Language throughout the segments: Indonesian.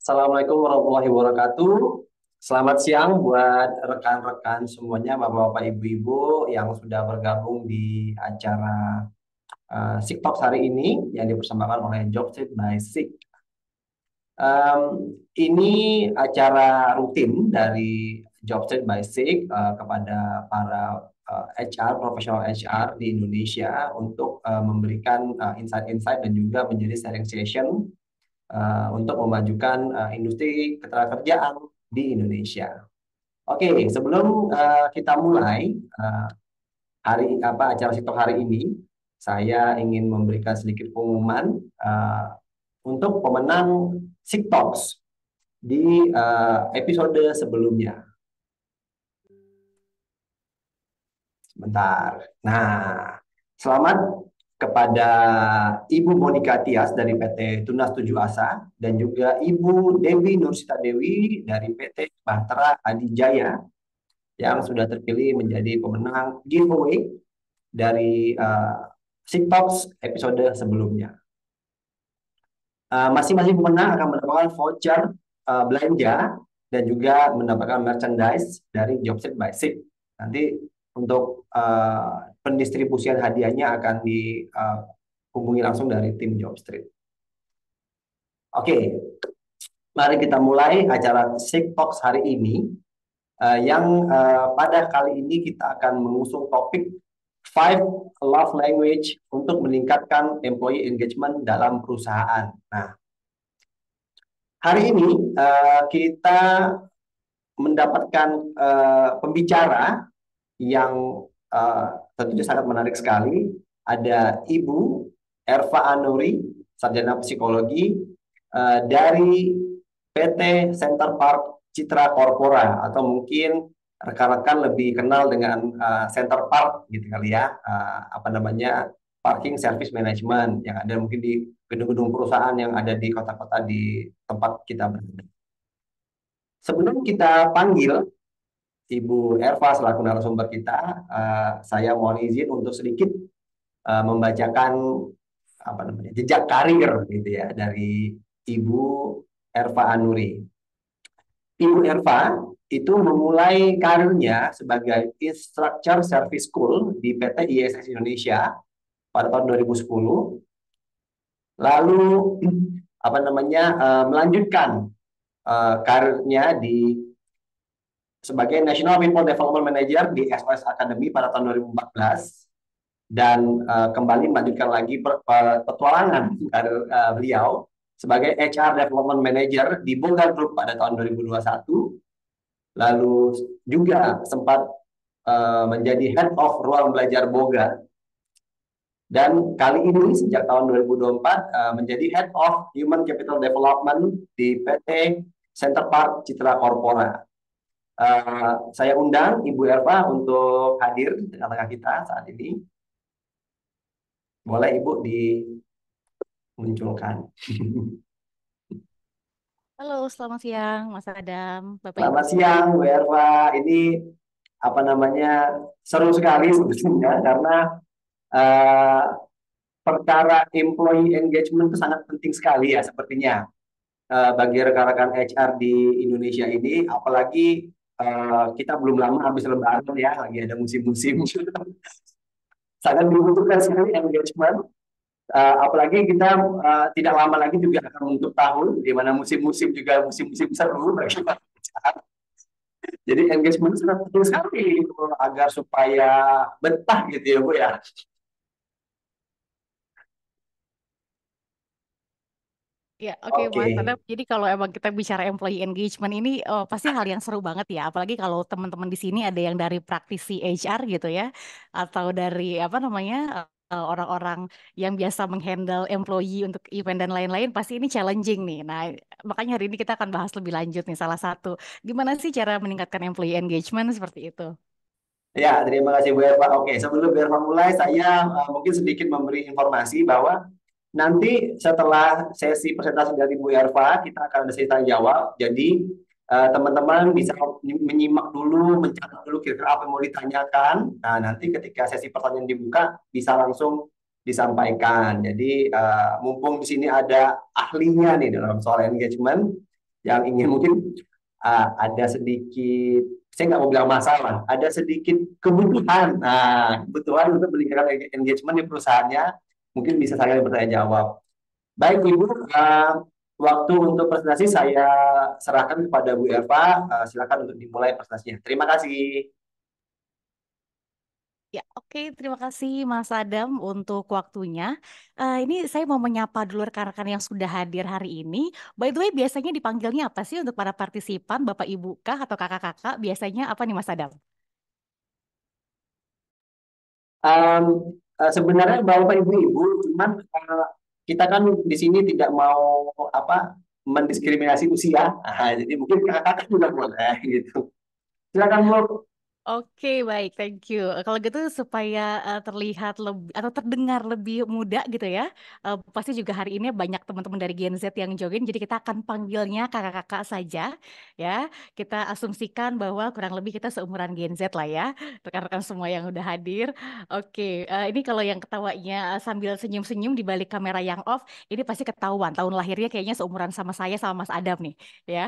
Assalamualaikum warahmatullahi wabarakatuh. Selamat siang buat rekan-rekan semuanya, bapak-bapak, ibu-ibu yang sudah bergabung di acara uh, eh, Siktok hari ini yang dipersembahkan oleh Jobsit by Sik. Um, ini acara rutin dari Jobsit by Sik uh, kepada para HR, eh, profesional HR di Indonesia untuk uh, memberikan insight-insight uh, dan juga menjadi sharing session Eh, untuk memajukan uh, industri ketenagakerjaan di Indonesia. Oke, okay, sebelum uh, kita mulai uh, hari apa acara sitok hari ini, saya ingin memberikan sedikit pengumuman uh, untuk pemenang Siktoks di uh, episode sebelumnya. Sebentar. Nah, selamat kepada Ibu Monika Tias dari PT Tunas Tujuh Asa dan juga Ibu Dewi Nursita Dewi dari PT Bahtera Adi Jaya yang sudah terpilih menjadi pemenang giveaway dari uh, Talks episode sebelumnya. Uh, masing-masing uh, pemenang akan mendapatkan voucher uh, belanja dan juga mendapatkan merchandise dari Jobset by Sik. Nanti untuk uh, pendistribusian hadiahnya akan dihubungi eh, uh, langsung dari tim Jobstreet. Oke, okay. mari kita mulai acara Sick Talks hari ini uh, yang uh, pada kali ini kita akan mengusung topik Five Love Language untuk meningkatkan employee engagement dalam perusahaan. Nah, hari ini uh, kita mendapatkan uh, pembicara yang uh, tentunya sangat menarik sekali. Ada Ibu Erva Anuri, sarjana psikologi uh, dari PT Center Park Citra Corpora atau mungkin rekan-rekan lebih kenal dengan uh, Center Park gitu kali ya, uh, apa namanya parking service management yang ada mungkin di gedung-gedung perusahaan yang ada di kota-kota di tempat kita berada. Sebelum kita panggil Ibu Erva selaku narasumber kita, uh, saya mohon izin untuk sedikit uh, membacakan apa namanya jejak karir gitu ya dari Ibu Erva Anuri. Ibu Erva itu memulai karirnya sebagai instructor service school di PT ISS Indonesia pada tahun 2010. Lalu apa namanya uh, melanjutkan uh, karirnya di sebagai National People Development Manager di SOS Academy pada tahun 2014 dan uh, kembali melanjutkan lagi per, per, petualangan karir uh, eh, beliau sebagai HR Development Manager di Bulgar Group pada tahun 2021 lalu juga sempat uh, menjadi Head of Ruang Belajar Boga dan kali ini sejak tahun 2024 uh, menjadi Head of Human Capital Development di PT Center Park Citra Corpora Eh, saya undang Ibu Erva untuk hadir di tengah-tengah kita saat ini. Boleh Ibu dimunculkan. Halo, selamat siang Mas Adam. Bapak selamat siang Bu Erva. Ini apa namanya seru sekali sebetulnya karena uh, perkara employee engagement itu sangat penting sekali ya sepertinya eh, bagi rekan-rekan HR di Indonesia ini apalagi Eh, kita belum lama habis lebaran ya, lagi ada musim-musim. Sangat dibutuhkan sekali engagement. Uh, apalagi kita uh, tidak lama lagi juga akan menutup tahun, di mana musim-musim juga musim-musim besar bagi Jadi engagement sangat penting sekali agar supaya betah gitu ya Bu ya. Ya, oke okay. Mas. Karena jadi kalau emang kita bicara employee engagement ini oh, pasti hal yang seru banget ya. Apalagi kalau teman-teman di sini ada yang dari praktisi HR gitu ya, atau dari apa namanya eh, orang-orang yang biasa menghandle employee untuk event dan lain-lain. Pasti ini challenging nih. Nah, makanya hari ini kita akan bahas lebih lanjut nih salah satu. Gimana sih cara meningkatkan employee engagement seperti itu? Ya, terima kasih Bu Pak. Oke, sebelum Bu Eva mulai, saya uh, mungkin sedikit memberi informasi bahwa Nanti setelah sesi presentasi dari Bu Erva, kita akan ada sesi tanya jawab. Jadi eh, teman-teman uh, bisa menyimak dulu, mencatat dulu kira-kira apa yang mau ditanyakan. Nah, nanti ketika sesi pertanyaan dibuka, bisa langsung disampaikan. Jadi uh, mumpung di sini ada ahlinya nih dalam soal engagement yang ingin mungkin uh, ada sedikit saya nggak mau bilang masalah, ada sedikit kebutuhan. Nah, kebutuhan untuk meningkatkan engagement di perusahaannya mungkin bisa saya bertanya jawab. Baik Ibu, uh, waktu untuk presentasi saya serahkan kepada Bu Eva. Uh, silakan untuk dimulai presentasinya. Terima kasih. Ya, oke. Okay. Terima kasih Mas Adam untuk waktunya. Uh, ini saya mau menyapa dulu rekan-rekan yang sudah hadir hari ini. By the way, biasanya dipanggilnya apa sih untuk para partisipan, Bapak Ibu kah atau kakak-kakak? Biasanya apa nih Mas Adam? Um, uh, sebenarnya bapak ibu ibu cuman uh, kita kan di sini tidak mau apa mendiskriminasi usia jadi mungkin kakak juga boleh gitu silakan bu Oke, baik, thank you. Kalau gitu supaya, uh, terlihat lebih atau terdengar lebih muda gitu ya, Uh, pasti juga hari ini banyak teman-teman dari Gen Z yang join, jadi kita akan panggilnya kakak-kakak saja, ya. Kita asumsikan bahwa kurang lebih kita seumuran Gen Z lah ya, rekan-rekan semua yang udah hadir. Oke, uh, ini kalau yang ketawanya sambil senyum-senyum di balik kamera yang off, ini pasti ketahuan tahun lahirnya kayaknya seumuran sama saya sama Mas Adam nih, ya.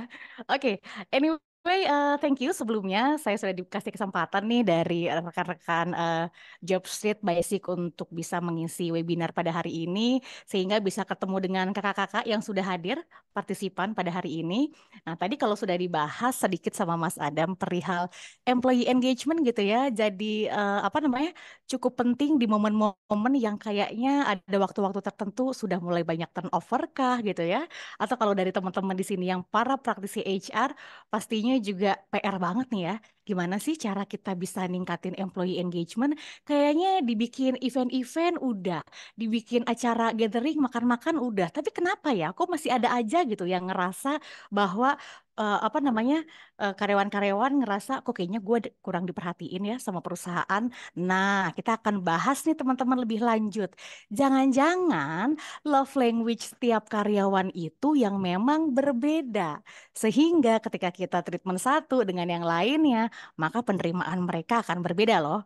Oke, Anyway way, uh, eh, thank you sebelumnya. Saya sudah dikasih kesempatan nih dari rekan-rekan uh, Job Street Basic untuk bisa mengisi webinar pada hari ini, sehingga bisa ketemu dengan kakak-kakak yang sudah hadir, partisipan pada hari ini. Nah, tadi kalau sudah dibahas sedikit sama Mas Adam perihal employee engagement gitu ya, jadi uh, apa namanya cukup penting di momen-momen yang kayaknya ada waktu-waktu tertentu sudah mulai banyak turnover kah gitu ya, atau kalau dari teman-teman di sini yang para praktisi HR pastinya juga PR banget nih ya gimana sih cara kita bisa ningkatin employee engagement? Kayaknya dibikin event-event udah, dibikin acara gathering makan-makan udah, tapi kenapa ya kok masih ada aja gitu yang ngerasa bahwa uh, apa namanya eh, karyawan-karyawan uh, ngerasa kok kayaknya gue kurang diperhatiin ya sama perusahaan. Nah, kita akan bahas nih teman-teman lebih lanjut. Jangan-jangan love language setiap karyawan itu yang memang berbeda. Sehingga ketika kita treatment satu dengan yang lainnya, maka penerimaan mereka akan berbeda loh.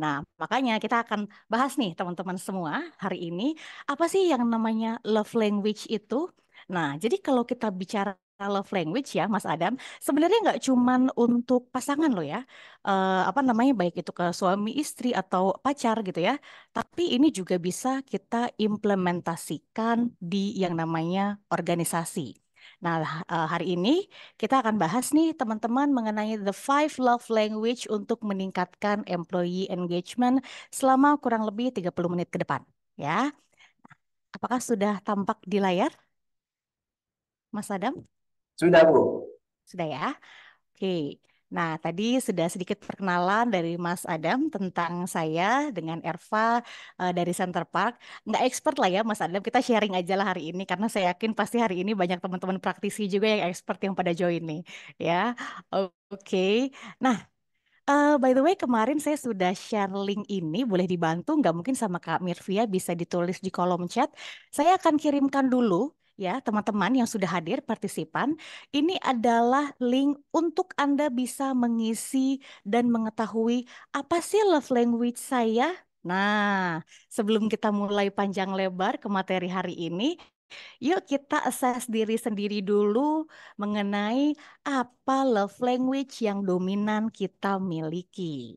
Nah, makanya kita akan bahas nih teman-teman semua hari ini, apa sih yang namanya love language itu? Nah, jadi kalau kita bicara love language ya Mas Adam, sebenarnya nggak cuman untuk pasangan loh ya, uh, apa namanya baik itu ke suami istri atau pacar gitu ya, tapi ini juga bisa kita implementasikan di yang namanya organisasi. Nah, eh, hari ini kita akan bahas nih teman-teman mengenai the five love language untuk meningkatkan employee engagement selama kurang lebih 30 menit ke depan, ya. Apakah sudah tampak di layar? Mas Adam? Sudah, Bu. Sudah ya. Oke. Nah, tadi sudah sedikit perkenalan dari Mas Adam tentang saya dengan Erva uh, dari Center Park. Nggak expert lah ya Mas Adam, kita sharing aja lah hari ini karena saya yakin pasti hari ini banyak teman-teman praktisi juga yang expert yang pada join nih. Ya, oke. Okay. Nah, Uh, by the way, kemarin saya sudah share link ini, boleh dibantu nggak mungkin sama Kak Mirvia bisa ditulis di kolom chat. Saya akan kirimkan dulu ya teman-teman yang sudah hadir partisipan. Ini adalah link untuk Anda bisa mengisi dan mengetahui apa sih love language saya. Nah, sebelum kita mulai panjang lebar ke materi hari ini, Yuk kita assess diri sendiri dulu mengenai apa love language yang dominan kita miliki.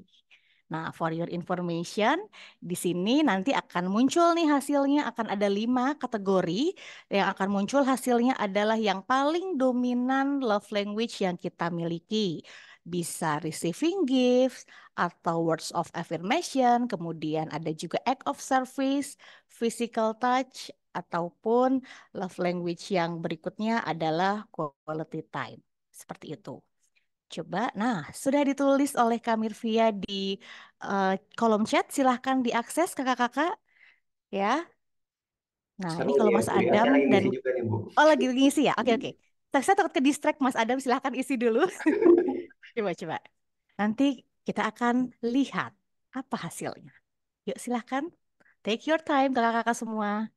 Nah, for your information, di sini nanti akan muncul nih hasilnya akan ada lima kategori yang akan muncul hasilnya adalah yang paling dominan love language yang kita miliki. Bisa receiving gifts atau words of affirmation, kemudian ada juga act of service, physical touch ataupun love language yang berikutnya adalah quality time. Seperti itu. Coba, nah sudah ditulis oleh Kamirvia di uh, kolom chat, silahkan diakses kakak-kakak ya. Nah Seru ini kalau ya, Mas ya. Adam ya, dan oh lagi ngisi ya, oke oke. Saya takut ke distract Mas Adam, silahkan isi dulu. coba coba. Nanti kita akan lihat apa hasilnya. Yuk silahkan, take your time kakak-kakak semua.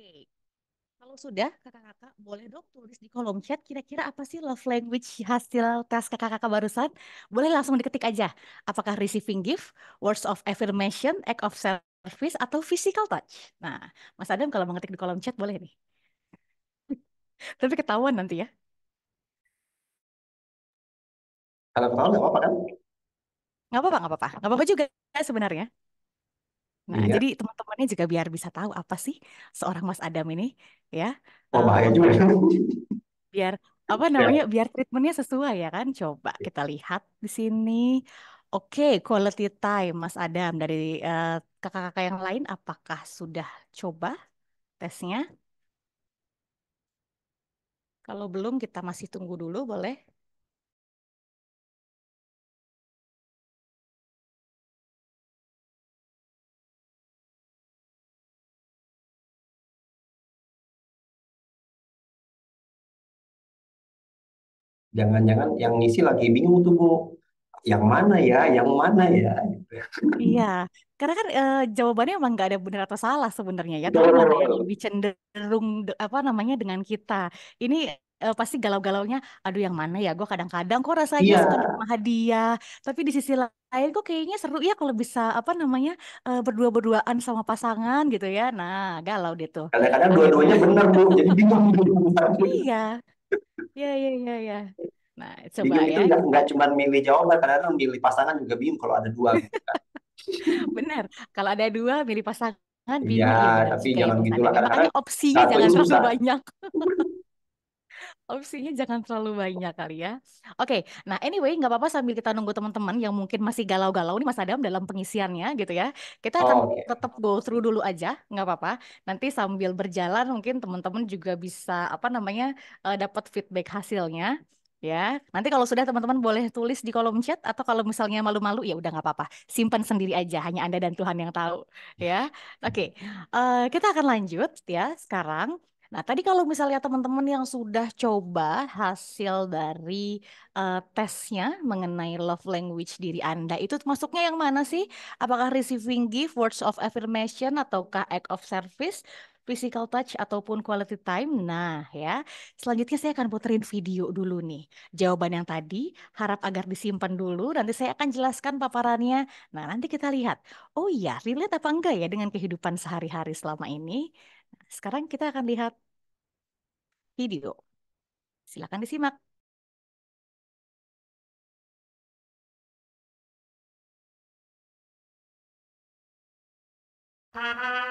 Oke. Kalau sudah, kakak-kakak boleh dong tulis di kolom chat kira-kira apa sih love language hasil tes kakak-kakak barusan. Boleh langsung diketik aja. Apakah receiving gift, words of affirmation, act of service, atau physical touch. Nah, Mas Adam kalau mengetik di kolom chat boleh nih. Tapi ketahuan nanti ya. Kalau ketahuan nggak apa-apa kan? Nggak apa-apa, nggak apa-apa. Nggak apa-apa juga sebenarnya. Nah, iya. jadi teman-temannya juga biar bisa tahu apa sih seorang Mas Adam ini, ya. Oh, bahaya um, juga. Biar apa ya. namanya? Biar treatmentnya sesuai ya kan? Coba iya. kita lihat di sini. Oke, quality time Mas Adam dari kakak-kakak uh, kakak -kakak yang lain apakah sudah coba tesnya? Kalau belum kita masih tunggu dulu, boleh? jangan-jangan yang ngisi lagi bingung tuh bu yang mana ya yang mana ya iya karena kan e, jawabannya emang nggak ada benar atau salah sebenarnya ya tapi mana yang lebih cenderung apa namanya dengan kita ini e, pasti galau-galaunya aduh yang mana ya gue kadang-kadang kok rasanya yeah. suka nerima hadiah tapi di sisi lain kok kayaknya seru ya kalau bisa apa namanya e, berdua-berduaan sama pasangan gitu ya nah galau deh tuh kadang-kadang nah, gitu. dua-duanya benar bu jadi bingung iya Iya, iya, iya, iya. Nah, coba bingung ya. itu nggak, nggak cuma milih jawaban, kadang-kadang milih pasangan juga bingung kalau ada dua. Gitu kan. Benar, kalau ada dua milih pasangan iya, bingung. Iya, tapi jangan gitu kan. gitulah. lah. kadang opsinya jangan terlalu banyak. opsinya jangan terlalu banyak kali ya. Oke, okay. nah anyway nggak apa-apa sambil kita nunggu teman-teman yang mungkin masih galau-galau nih Mas Adam dalam pengisiannya gitu ya. Kita akan oh, okay. Iya. tetap go through dulu aja, nggak apa-apa. Nanti sambil berjalan mungkin teman-teman juga bisa apa namanya uh, dapat feedback hasilnya. Ya, nanti kalau sudah teman-teman boleh tulis di kolom chat atau kalau misalnya malu-malu ya udah nggak apa-apa, simpan sendiri aja, hanya Anda dan Tuhan yang tahu. Ya, oke, okay. uh, eh, kita akan lanjut ya sekarang. Nah, tadi kalau misalnya teman-teman yang sudah coba hasil dari uh, tesnya mengenai love language diri Anda, itu masuknya yang mana sih? Apakah receiving gift, words of affirmation, ataukah act of service, physical touch, ataupun quality time? Nah, ya, selanjutnya saya akan puterin video dulu nih. Jawaban yang tadi, harap agar disimpan dulu, nanti saya akan jelaskan paparannya. Nah, nanti kita lihat. Oh iya, relate apa enggak ya dengan kehidupan sehari-hari selama ini? sekarang kita akan lihat video. Silakan disimak. Ha ha ha!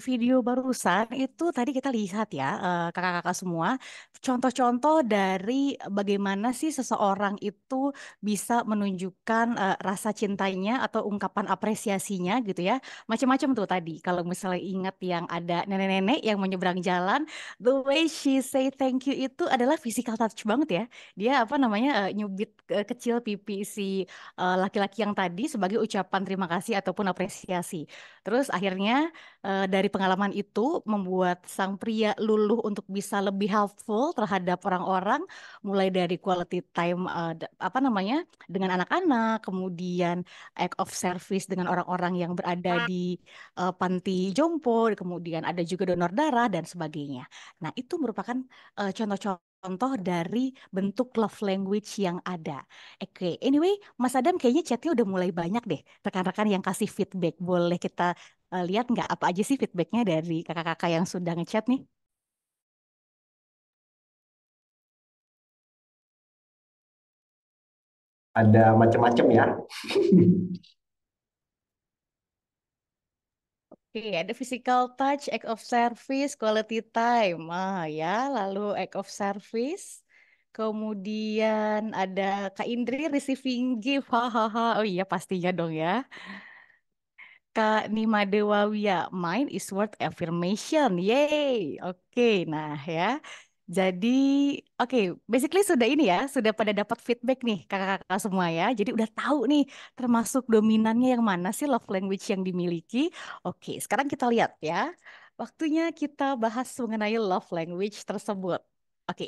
video barusan itu tadi kita lihat ya eh, kakak-kakak semua contoh-contoh dari bagaimana sih seseorang itu bisa menunjukkan uh, rasa cintanya atau ungkapan apresiasinya gitu ya. Macam-macam tuh tadi kalau misalnya ingat yang ada nenek-nenek yang menyeberang jalan, the way she say thank you itu adalah physical touch banget ya. Dia apa namanya uh, nyubit uh, kecil pipi si laki eh, laki-laki yang tadi sebagai ucapan terima kasih ataupun apresiasi. Terus akhirnya uh, dari pengalaman itu membuat sang pria luluh untuk bisa lebih helpful terhadap orang-orang mulai dari quality time uh, apa apa namanya dengan anak-anak, kemudian act of service dengan orang-orang yang berada di uh, panti jompo, kemudian ada juga donor darah dan sebagainya. Nah itu merupakan uh, contoh-contoh contoh dari bentuk love language yang ada. Oke, okay. anyway, Mas Adam kayaknya chatnya udah mulai banyak deh. Rekan-rekan yang kasih feedback, boleh kita uh, lihat nggak apa aja sih feedbacknya dari kakak-kakak yang sudah ngechat nih? ada macam-macam ya. Oke, okay, ada physical touch, act of service, quality time. Ah, ya, lalu act of service. Kemudian ada Kak Indri receiving gift. Hahaha. oh iya pastinya dong ya. Kak Nima Dewawia, mind is worth affirmation. Yay. Oke, okay, nah ya. Jadi, oke, basically sudah ini ya, sudah pada dapat feedback nih kakak-kakak semua ya. Jadi udah tahu nih termasuk dominannya yang mana sih love language yang dimiliki. Oke, sekarang kita lihat ya. Waktunya kita bahas mengenai love language tersebut. Oke,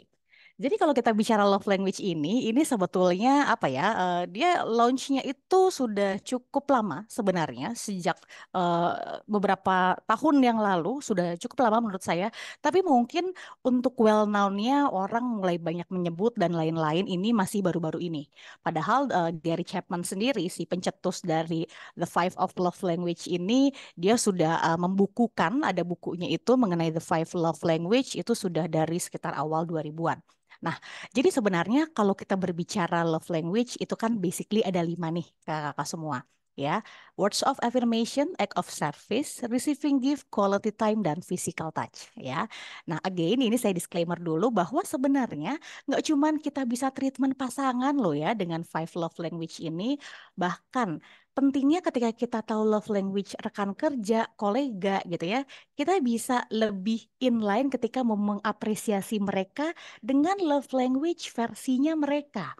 jadi kalau kita bicara love language ini, ini sebetulnya apa ya? Uh, dia launchnya itu sudah cukup lama sebenarnya sejak uh, beberapa tahun yang lalu sudah cukup lama menurut saya. Tapi mungkin untuk well known-nya orang mulai banyak menyebut dan lain-lain ini masih baru-baru ini. Padahal uh, Gary Chapman sendiri si pencetus dari The Five of Love Language ini dia sudah uh, membukukan ada bukunya itu mengenai The Five Love Language itu sudah dari sekitar awal 2000-an. Nah, jadi sebenarnya kalau kita berbicara love language itu kan basically ada lima nih kakak-kakak semua ya words of affirmation, act of service, receiving gift, quality time dan physical touch ya. Nah, again ini saya disclaimer dulu bahwa sebenarnya nggak cuman kita bisa treatment pasangan loh ya dengan five love language ini, bahkan pentingnya ketika kita tahu love language rekan kerja, kolega gitu ya, kita bisa lebih inline ketika mau mengapresiasi mereka dengan love language versinya mereka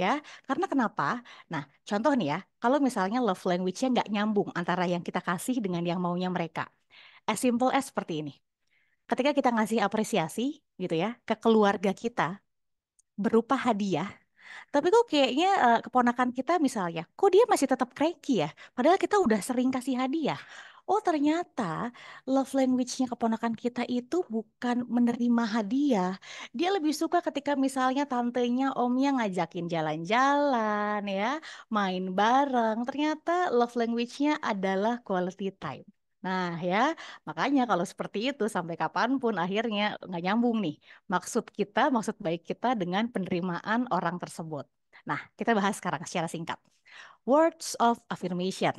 ya. Karena kenapa? Nah, contoh nih ya, kalau misalnya love language-nya nggak nyambung antara yang kita kasih dengan yang maunya mereka. As simple as seperti ini. Ketika kita ngasih apresiasi gitu ya ke keluarga kita berupa hadiah, tapi kok kayaknya uh, keponakan kita misalnya, kok dia masih tetap cranky ya? Padahal kita udah sering kasih hadiah oh ternyata love language-nya keponakan kita itu bukan menerima hadiah. Dia lebih suka ketika misalnya tantenya, omnya ngajakin jalan-jalan ya, main bareng. Ternyata love language-nya adalah quality time. Nah ya, makanya kalau seperti itu sampai kapanpun akhirnya nggak nyambung nih. Maksud kita, maksud baik kita dengan penerimaan orang tersebut. Nah, kita bahas sekarang secara singkat. Words of affirmation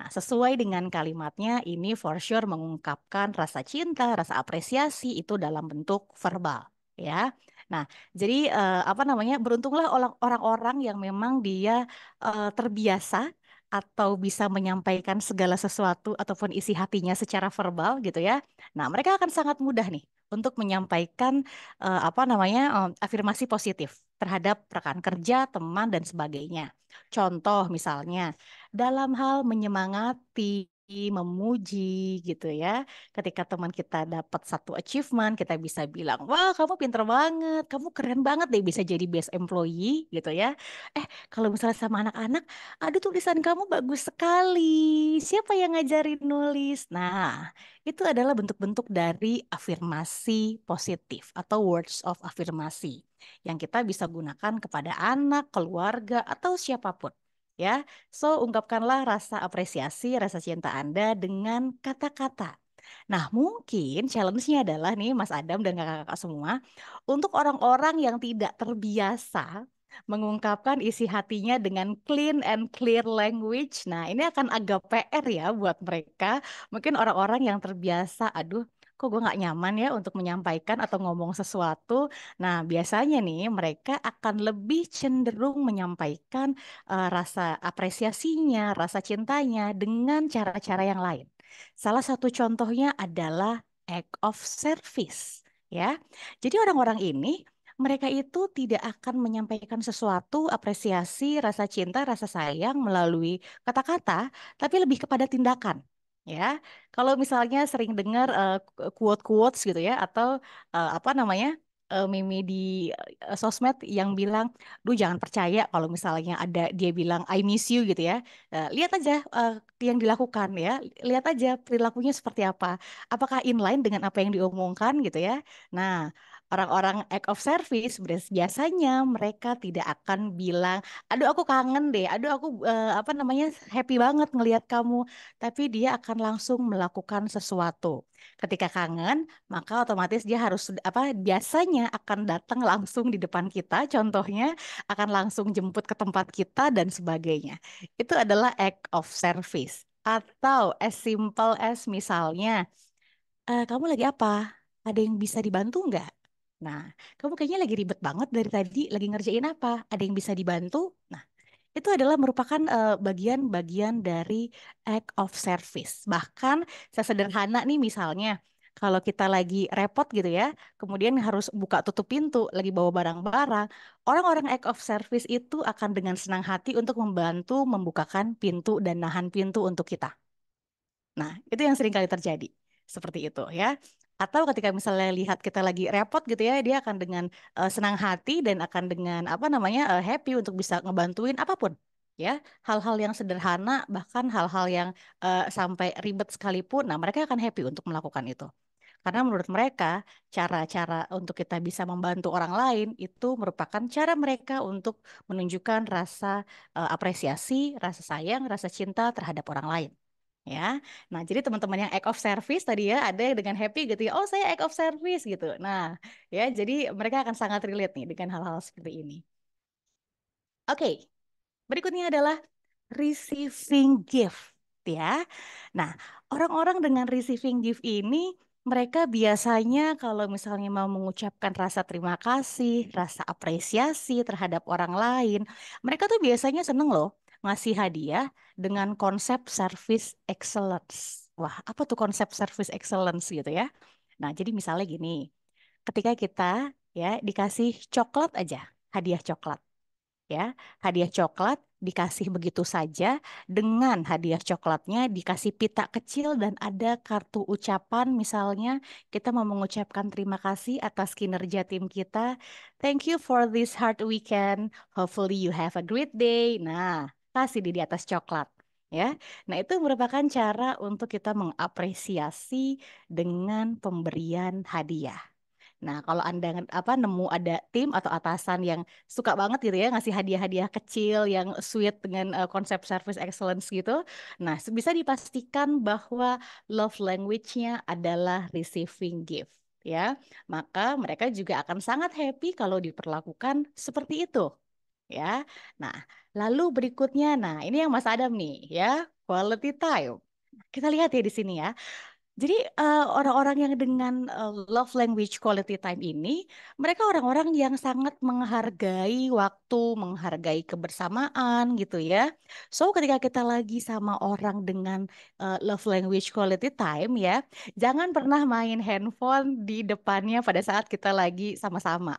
Nah, sesuai dengan kalimatnya, ini for sure mengungkapkan rasa cinta, rasa apresiasi itu dalam bentuk verbal, ya. Nah, jadi eh, apa namanya? Beruntunglah orang-orang yang memang dia eh, terbiasa atau bisa menyampaikan segala sesuatu ataupun isi hatinya secara verbal gitu ya. Nah, mereka akan sangat mudah nih untuk menyampaikan uh, apa namanya eh, afirmasi positif terhadap rekan kerja, teman dan sebagainya. Contoh misalnya, dalam hal menyemangati memuji gitu ya. Ketika teman kita dapat satu achievement, kita bisa bilang, wah kamu pinter banget, kamu keren banget deh bisa jadi best employee gitu ya. Eh kalau misalnya sama anak-anak, aduh tulisan kamu bagus sekali, siapa yang ngajarin nulis? Nah itu adalah bentuk-bentuk dari afirmasi positif atau words of afirmasi yang kita bisa gunakan kepada anak, keluarga, atau siapapun ya. So, ungkapkanlah rasa apresiasi, rasa cinta Anda dengan kata-kata. Nah, mungkin challenge-nya adalah nih Mas Adam dan kakak-kakak semua untuk orang-orang yang tidak terbiasa mengungkapkan isi hatinya dengan clean and clear language. Nah, ini akan agak PR ya buat mereka. Mungkin orang-orang yang terbiasa, aduh kok gue nggak nyaman ya untuk menyampaikan atau ngomong sesuatu. Nah, biasanya nih mereka akan lebih cenderung menyampaikan uh, rasa apresiasinya, rasa cintanya dengan cara-cara yang lain. Salah satu contohnya adalah act of service, ya. Jadi orang-orang ini mereka itu tidak akan menyampaikan sesuatu apresiasi, rasa cinta, rasa sayang melalui kata-kata, tapi lebih kepada tindakan ya. Kalau misalnya sering dengar uh, eh, quote quotes gitu ya atau uh, apa namanya? Uh, eh, mimi di uh, sosmed yang bilang, "Duh, jangan percaya kalau misalnya ada dia bilang I miss you gitu ya. Uh, lihat aja uh, yang dilakukan ya. Lihat aja perilakunya seperti apa. Apakah inline dengan apa yang diomongkan gitu ya." Nah, orang-orang act of service biasanya mereka tidak akan bilang, aduh aku kangen deh, aduh aku uh, apa namanya happy banget ngelihat kamu, tapi dia akan langsung melakukan sesuatu. Ketika kangen, maka otomatis dia harus apa biasanya akan datang langsung di depan kita, contohnya akan langsung jemput ke tempat kita dan sebagainya. Itu adalah act of service atau as simple as misalnya e, kamu lagi apa? Ada yang bisa dibantu nggak? Nah, kamu kayaknya lagi ribet banget dari tadi, lagi ngerjain apa? Ada yang bisa dibantu? Nah, itu adalah merupakan eh, bagian-bagian dari act of service. Bahkan sesederhana nih misalnya, kalau kita lagi repot gitu ya, kemudian harus buka tutup pintu, lagi bawa barang-barang, orang-orang act of service itu akan dengan senang hati untuk membantu membukakan pintu dan nahan pintu untuk kita. Nah, itu yang sering kali terjadi. Seperti itu ya atau ketika misalnya lihat kita lagi repot gitu ya dia akan dengan uh, senang hati dan akan dengan apa namanya uh, happy untuk bisa ngebantuin apapun ya hal-hal yang sederhana bahkan hal-hal yang uh, sampai ribet sekalipun nah mereka akan happy untuk melakukan itu karena menurut mereka cara-cara untuk kita bisa membantu orang lain itu merupakan cara mereka untuk menunjukkan rasa uh, apresiasi, rasa sayang, rasa cinta terhadap orang lain ya. Nah, jadi teman-teman yang act of service tadi ya ada yang dengan happy gitu ya, oh saya act of service gitu. Nah, ya jadi mereka akan sangat relate nih dengan hal-hal seperti ini. Oke. Okay. Berikutnya adalah receiving gift ya. Nah, orang-orang dengan receiving gift ini mereka biasanya kalau misalnya mau mengucapkan rasa terima kasih, rasa apresiasi terhadap orang lain, mereka tuh biasanya seneng loh ngasih hadiah dengan konsep service excellence. Wah, apa tuh konsep service excellence gitu ya? Nah, jadi misalnya gini, ketika kita ya dikasih coklat aja, hadiah coklat. Ya, hadiah coklat dikasih begitu saja dengan hadiah coklatnya dikasih pita kecil dan ada kartu ucapan misalnya kita mau mengucapkan terima kasih atas kinerja tim kita. Thank you for this hard weekend. Hopefully you have a great day. Nah, kasih di di atas coklat ya. Nah, itu merupakan cara untuk kita mengapresiasi dengan pemberian hadiah. Nah, kalau Anda apa nemu ada tim atau atasan yang suka banget gitu ya ngasih hadiah-hadiah kecil yang sweet dengan uh, konsep service excellence gitu. Nah, bisa dipastikan bahwa love language-nya adalah receiving gift ya. Maka mereka juga akan sangat happy kalau diperlakukan seperti itu ya. Nah, Lalu berikutnya, nah ini yang Mas Adam nih ya, quality time. Kita lihat ya di sini ya. Jadi orang eh, orang-orang yang dengan uh, love language quality time ini, mereka orang-orang yang sangat menghargai waktu, menghargai kebersamaan gitu ya. So ketika kita lagi sama orang dengan uh, love language quality time ya, jangan pernah main handphone di depannya pada saat kita lagi sama-sama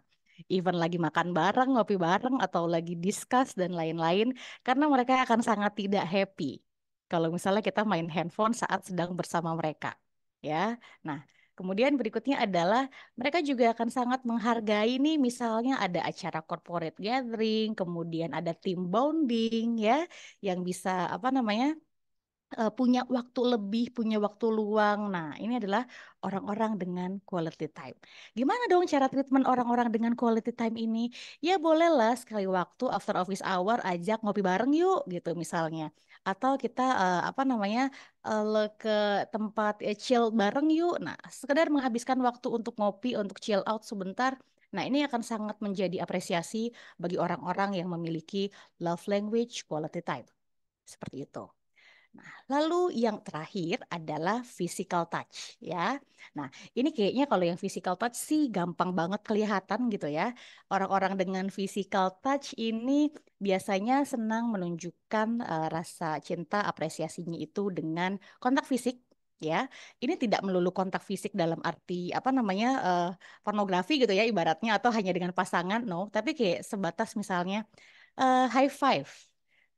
even lagi makan bareng, ngopi bareng, atau lagi discuss dan lain-lain, karena mereka akan sangat tidak happy kalau misalnya kita main handphone saat sedang bersama mereka. Ya, nah Kemudian berikutnya adalah mereka juga akan sangat menghargai nih misalnya ada acara corporate gathering, kemudian ada team bonding ya yang bisa apa namanya Eh, punya waktu lebih, punya waktu luang. Nah, ini adalah orang-orang dengan quality time. Gimana dong cara treatment orang-orang dengan quality time ini? Ya bolehlah sekali waktu after office hour ajak ngopi bareng yuk gitu misalnya. Atau kita, uh, apa namanya, uh, ke tempat, uh, chill bareng yuk. Nah, sekedar menghabiskan waktu untuk ngopi, untuk chill out sebentar. Nah, ini akan sangat menjadi apresiasi bagi orang-orang yang memiliki love language quality time, seperti itu. Nah, lalu yang terakhir adalah physical touch ya. Nah, ini kayaknya kalau yang physical touch sih gampang banget kelihatan gitu ya. Orang-orang dengan physical touch ini biasanya senang menunjukkan uh, rasa cinta apresiasinya itu dengan kontak fisik ya. Ini tidak melulu kontak fisik dalam arti apa namanya uh, pornografi gitu ya ibaratnya atau hanya dengan pasangan no, tapi kayak sebatas misalnya uh, high five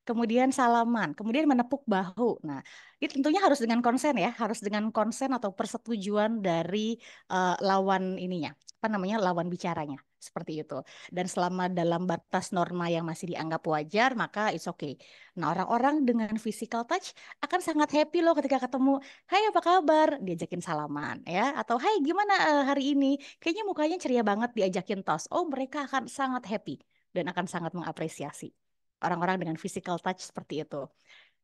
kemudian salaman, kemudian menepuk bahu. Nah, ini tentunya harus dengan konsen ya, harus dengan konsen atau persetujuan dari uh, lawan ininya, apa namanya lawan bicaranya, seperti itu. Dan selama dalam batas norma yang masih dianggap wajar, maka it's okay. Nah, orang-orang dengan physical touch akan sangat happy loh ketika ketemu, "Hai, apa kabar?" diajakin salaman ya, atau "Hai, gimana eh, hari ini?" Kayaknya mukanya ceria banget diajakin tos. Oh, mereka akan sangat happy dan akan sangat mengapresiasi orang-orang dengan physical touch seperti itu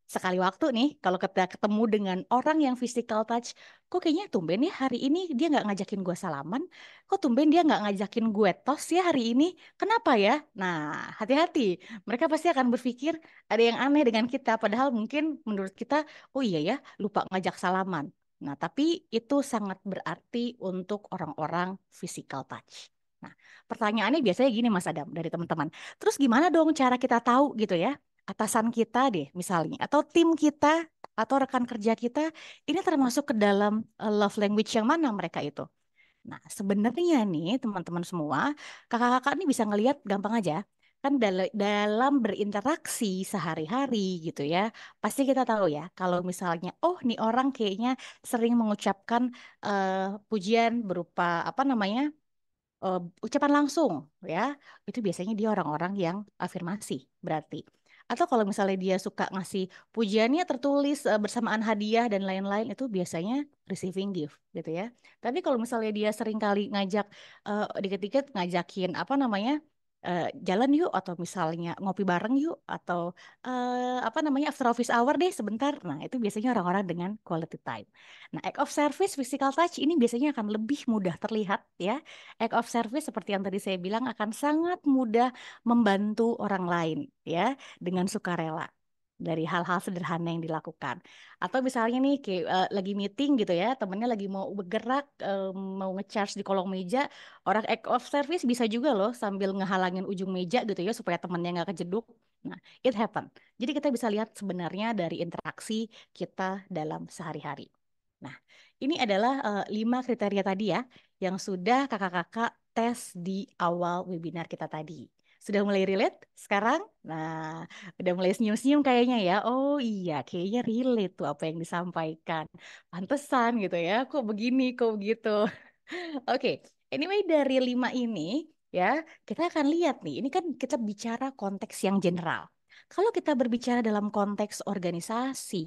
sekali waktu nih kalau kita ketemu dengan orang yang physical touch kok kayaknya tumben ya hari ini dia nggak ngajakin gue salaman kok tumben dia nggak ngajakin gue tos ya hari ini kenapa ya nah hati-hati mereka pasti akan berpikir ada yang aneh dengan kita padahal mungkin menurut kita oh iya ya lupa ngajak salaman nah tapi itu sangat berarti untuk orang-orang physical touch Nah, pertanyaannya biasanya gini Mas Adam dari teman-teman. Terus gimana dong cara kita tahu gitu ya, atasan kita deh misalnya atau tim kita atau rekan kerja kita ini termasuk ke dalam eh, love language yang mana mereka itu. Nah, sebenarnya nih teman-teman semua, kakak-kakak ini bisa ngelihat gampang aja kan dalam berinteraksi sehari-hari gitu ya pasti kita tahu ya kalau misalnya oh nih orang kayaknya sering mengucapkan uh, pujian berupa apa namanya uh, ucapan langsung ya itu biasanya dia orang-orang yang afirmasi berarti atau kalau misalnya dia suka ngasih pujiannya tertulis uh, bersamaan hadiah dan lain-lain itu biasanya receiving gift gitu ya tapi kalau misalnya dia sering kali ngajak uh, dikit-dikit ngajakin apa namanya uh, jalan yuk atau misalnya ngopi bareng yuk atau uh, apa namanya after office hour deh sebentar. Nah, itu biasanya orang-orang dengan quality time. Nah, act of service physical touch ini biasanya akan lebih mudah terlihat ya. Act of service seperti yang tadi saya bilang akan sangat mudah membantu orang lain ya dengan sukarela dari hal-hal sederhana yang dilakukan. Atau misalnya nih kayak, uh, lagi meeting gitu ya, temennya lagi mau bergerak, uh, mau ngecharge di kolong meja, orang act of service bisa juga loh sambil ngehalangin ujung meja gitu ya supaya temennya nggak kejeduk. Nah, it happen. Jadi kita bisa lihat sebenarnya dari interaksi kita dalam sehari-hari. Nah, ini adalah uh, lima kriteria tadi ya yang sudah kakak-kakak tes di awal webinar kita tadi. Sudah mulai relate sekarang? Nah, udah mulai senyum-senyum kayaknya ya. Oh iya, kayaknya relate tuh apa yang disampaikan. Pantesan gitu ya, kok begini, kok begitu. Oke, okay. anyway dari lima ini ya, kita akan lihat nih. Ini kan kita bicara konteks yang general kalau kita berbicara dalam konteks organisasi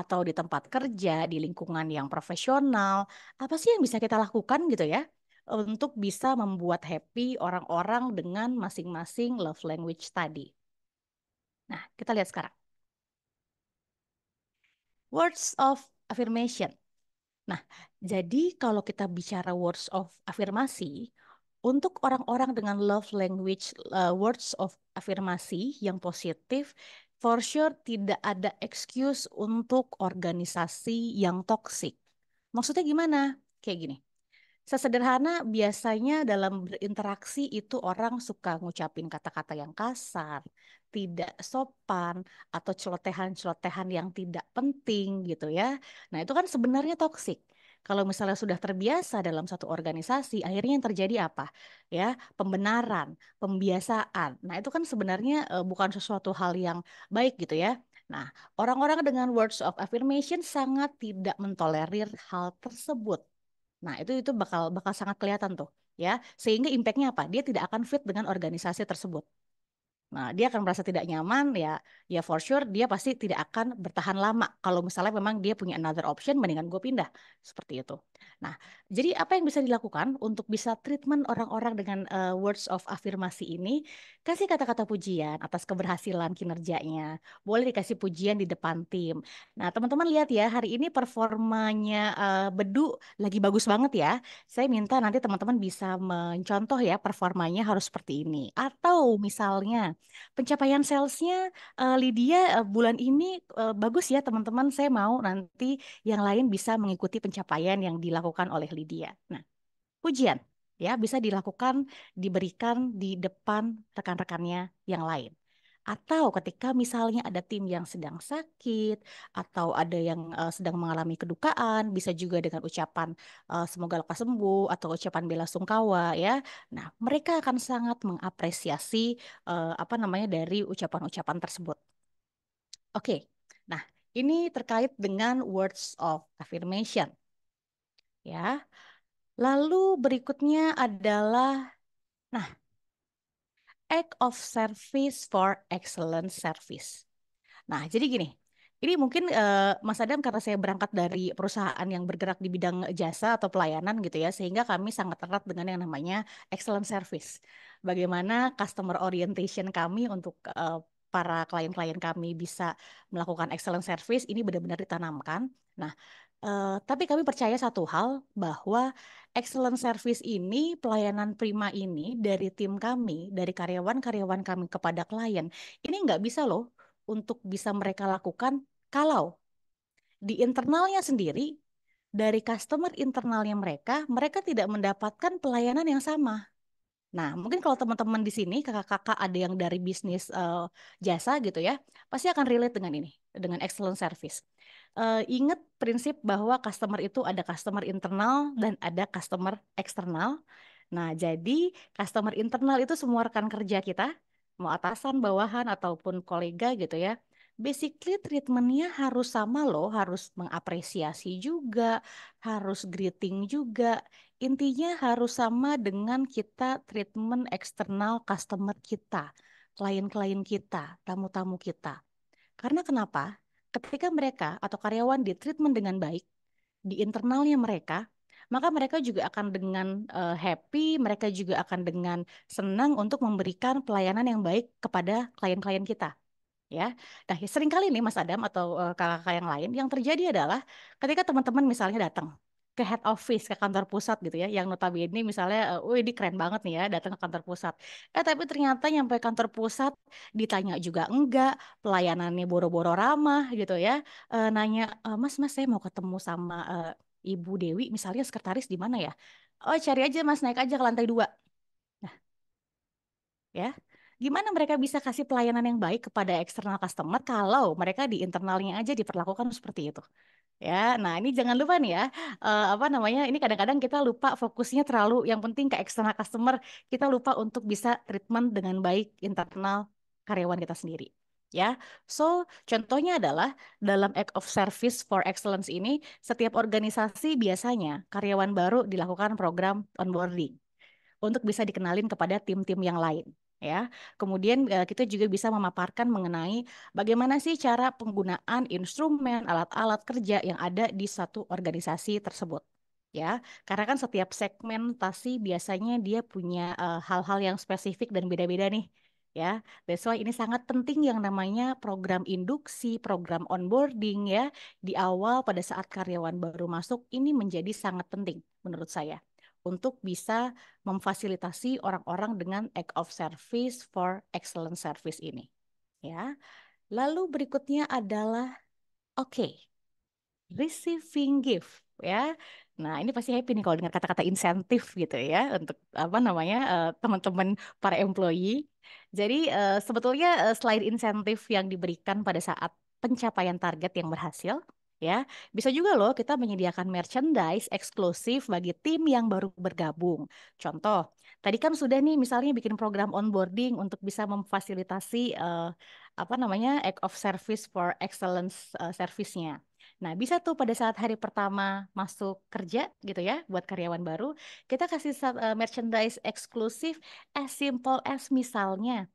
atau di tempat kerja, di lingkungan yang profesional, apa sih yang bisa kita lakukan gitu ya? untuk bisa membuat happy orang-orang dengan masing-masing love language tadi. Nah, kita lihat sekarang. Words of affirmation. Nah, jadi kalau kita bicara words of afirmasi, untuk orang-orang dengan love language uh, words of afirmasi yang positif, for sure tidak ada excuse untuk organisasi yang toxic. Maksudnya gimana? Kayak gini. Sesederhana biasanya dalam berinteraksi itu orang suka ngucapin kata-kata yang kasar, tidak sopan, atau celotehan-celotehan yang tidak penting gitu ya. Nah itu kan sebenarnya toksik. Kalau misalnya sudah terbiasa dalam satu organisasi, akhirnya yang terjadi apa? Ya, pembenaran, pembiasaan. Nah, itu kan sebenarnya eh, bukan sesuatu hal yang baik gitu ya. Nah, orang-orang dengan words of affirmation sangat tidak mentolerir hal tersebut Nah, itu itu bakal bakal sangat kelihatan tuh, ya. Sehingga impact-nya apa? Dia tidak akan fit dengan organisasi tersebut. Nah, dia akan merasa tidak nyaman ya, ya for sure dia pasti tidak akan bertahan lama. Kalau misalnya memang dia punya another option, mendingan gue pindah seperti itu. Nah, jadi apa yang bisa dilakukan untuk bisa treatment orang-orang dengan uh, words of afirmasi ini? Kasih kata-kata pujian atas keberhasilan kinerjanya. Boleh dikasih pujian di depan tim. Nah, teman-teman lihat ya, hari ini performanya uh, Bedu lagi bagus banget ya. Saya minta nanti teman-teman bisa mencontoh ya performanya harus seperti ini. Atau misalnya pencapaian salesnya uh, Lydia uh, bulan ini uh, bagus ya teman-teman. Saya mau nanti yang lain bisa mengikuti pencapaian yang dilakukan oleh Lydia. Nah, pujian ya bisa dilakukan diberikan di depan rekan-rekannya yang lain. Atau ketika misalnya ada tim yang sedang sakit atau ada yang uh, sedang mengalami kedukaan, bisa juga dengan ucapan uh, semoga lekas sembuh atau ucapan bela sungkawa ya. Nah, mereka akan sangat mengapresiasi uh, apa namanya dari ucapan-ucapan tersebut. Oke. Okay. Nah, ini terkait dengan words of affirmation. Ya. Lalu berikutnya adalah nah act of service for excellent service. Nah, jadi gini, ini mungkin uh, Mas Adam karena saya berangkat dari perusahaan yang bergerak di bidang jasa atau pelayanan gitu ya, sehingga kami sangat erat dengan yang namanya excellent service. Bagaimana customer orientation kami untuk uh, para klien-klien kami bisa melakukan excellent service ini benar-benar ditanamkan. Nah, Uh, tapi kami percaya satu hal bahwa excellent service ini, pelayanan prima ini dari tim kami, dari karyawan-karyawan kami kepada klien, ini nggak bisa loh untuk bisa mereka lakukan kalau di internalnya sendiri dari customer internalnya mereka, mereka tidak mendapatkan pelayanan yang sama Nah, mungkin kalau teman-teman di sini, kakak-kakak ada yang dari bisnis uh, jasa gitu ya, pasti akan relate dengan ini, dengan excellent service. Uh, ingat prinsip bahwa customer itu ada customer internal dan ada customer eksternal. Nah, jadi customer internal itu semua rekan kerja kita, mau atasan, bawahan, ataupun kolega gitu ya. Basically treatmentnya harus sama loh, harus mengapresiasi juga, harus greeting juga. Intinya harus sama dengan kita treatment eksternal customer kita, klien-klien kita, tamu-tamu kita. Karena kenapa? Ketika mereka atau karyawan di treatment dengan baik, di internalnya mereka, maka mereka juga akan dengan uh, happy, mereka juga akan dengan senang untuk memberikan pelayanan yang baik kepada klien-klien kita. Ya, nah seringkali nih Mas Adam atau eh, kakak-kakak uh, -kakak yang lain yang terjadi adalah ketika teman-teman misalnya datang ke head office ke kantor pusat gitu ya yang notabene misalnya eh, wih ini keren banget nih ya datang ke kantor pusat eh tapi ternyata nyampe kantor pusat ditanya juga enggak pelayanannya boro-boro ramah gitu ya e, nanya e, mas mas saya mau ketemu sama e, ibu Dewi misalnya sekretaris di mana ya oh cari aja mas naik aja ke lantai dua nah ya gimana mereka bisa kasih pelayanan yang baik kepada eksternal customer kalau mereka di internalnya aja diperlakukan seperti itu ya. Nah, ini jangan lupa nih ya, uh, apa namanya? Ini kadang-kadang kita lupa fokusnya terlalu yang penting ke eksternal customer, kita lupa untuk bisa treatment dengan baik internal karyawan kita sendiri. Ya, so contohnya adalah dalam act of service for excellence ini, setiap organisasi biasanya karyawan baru dilakukan program onboarding untuk bisa dikenalin kepada tim-tim yang lain ya. Kemudian eh, kita juga bisa memaparkan mengenai bagaimana sih cara penggunaan instrumen, alat-alat kerja yang ada di satu organisasi tersebut ya. Karena kan setiap segmentasi biasanya dia punya eh, hal-hal uh, yang spesifik dan beda-beda nih, ya. That's why ini sangat penting yang namanya program induksi, program onboarding ya di awal pada saat karyawan baru masuk ini menjadi sangat penting menurut saya untuk bisa memfasilitasi orang-orang dengan act of service for excellent service ini. Ya. Lalu berikutnya adalah oke. Okay, receiving gift ya. Nah, ini pasti happy nih kalau dengar kata-kata insentif gitu ya untuk apa namanya eh, teman-teman uh, para employee. Jadi uh, sebetulnya uh, selain insentif yang diberikan pada saat pencapaian target yang berhasil, ya. Bisa juga loh kita menyediakan merchandise eksklusif bagi tim yang baru bergabung. Contoh, tadi kan sudah nih misalnya bikin program onboarding untuk bisa memfasilitasi uh, apa namanya act of service for excellence uh, eh, service Nah, bisa tuh pada saat hari pertama masuk kerja gitu ya buat karyawan baru, kita kasih uh, merchandise eksklusif as simple as misalnya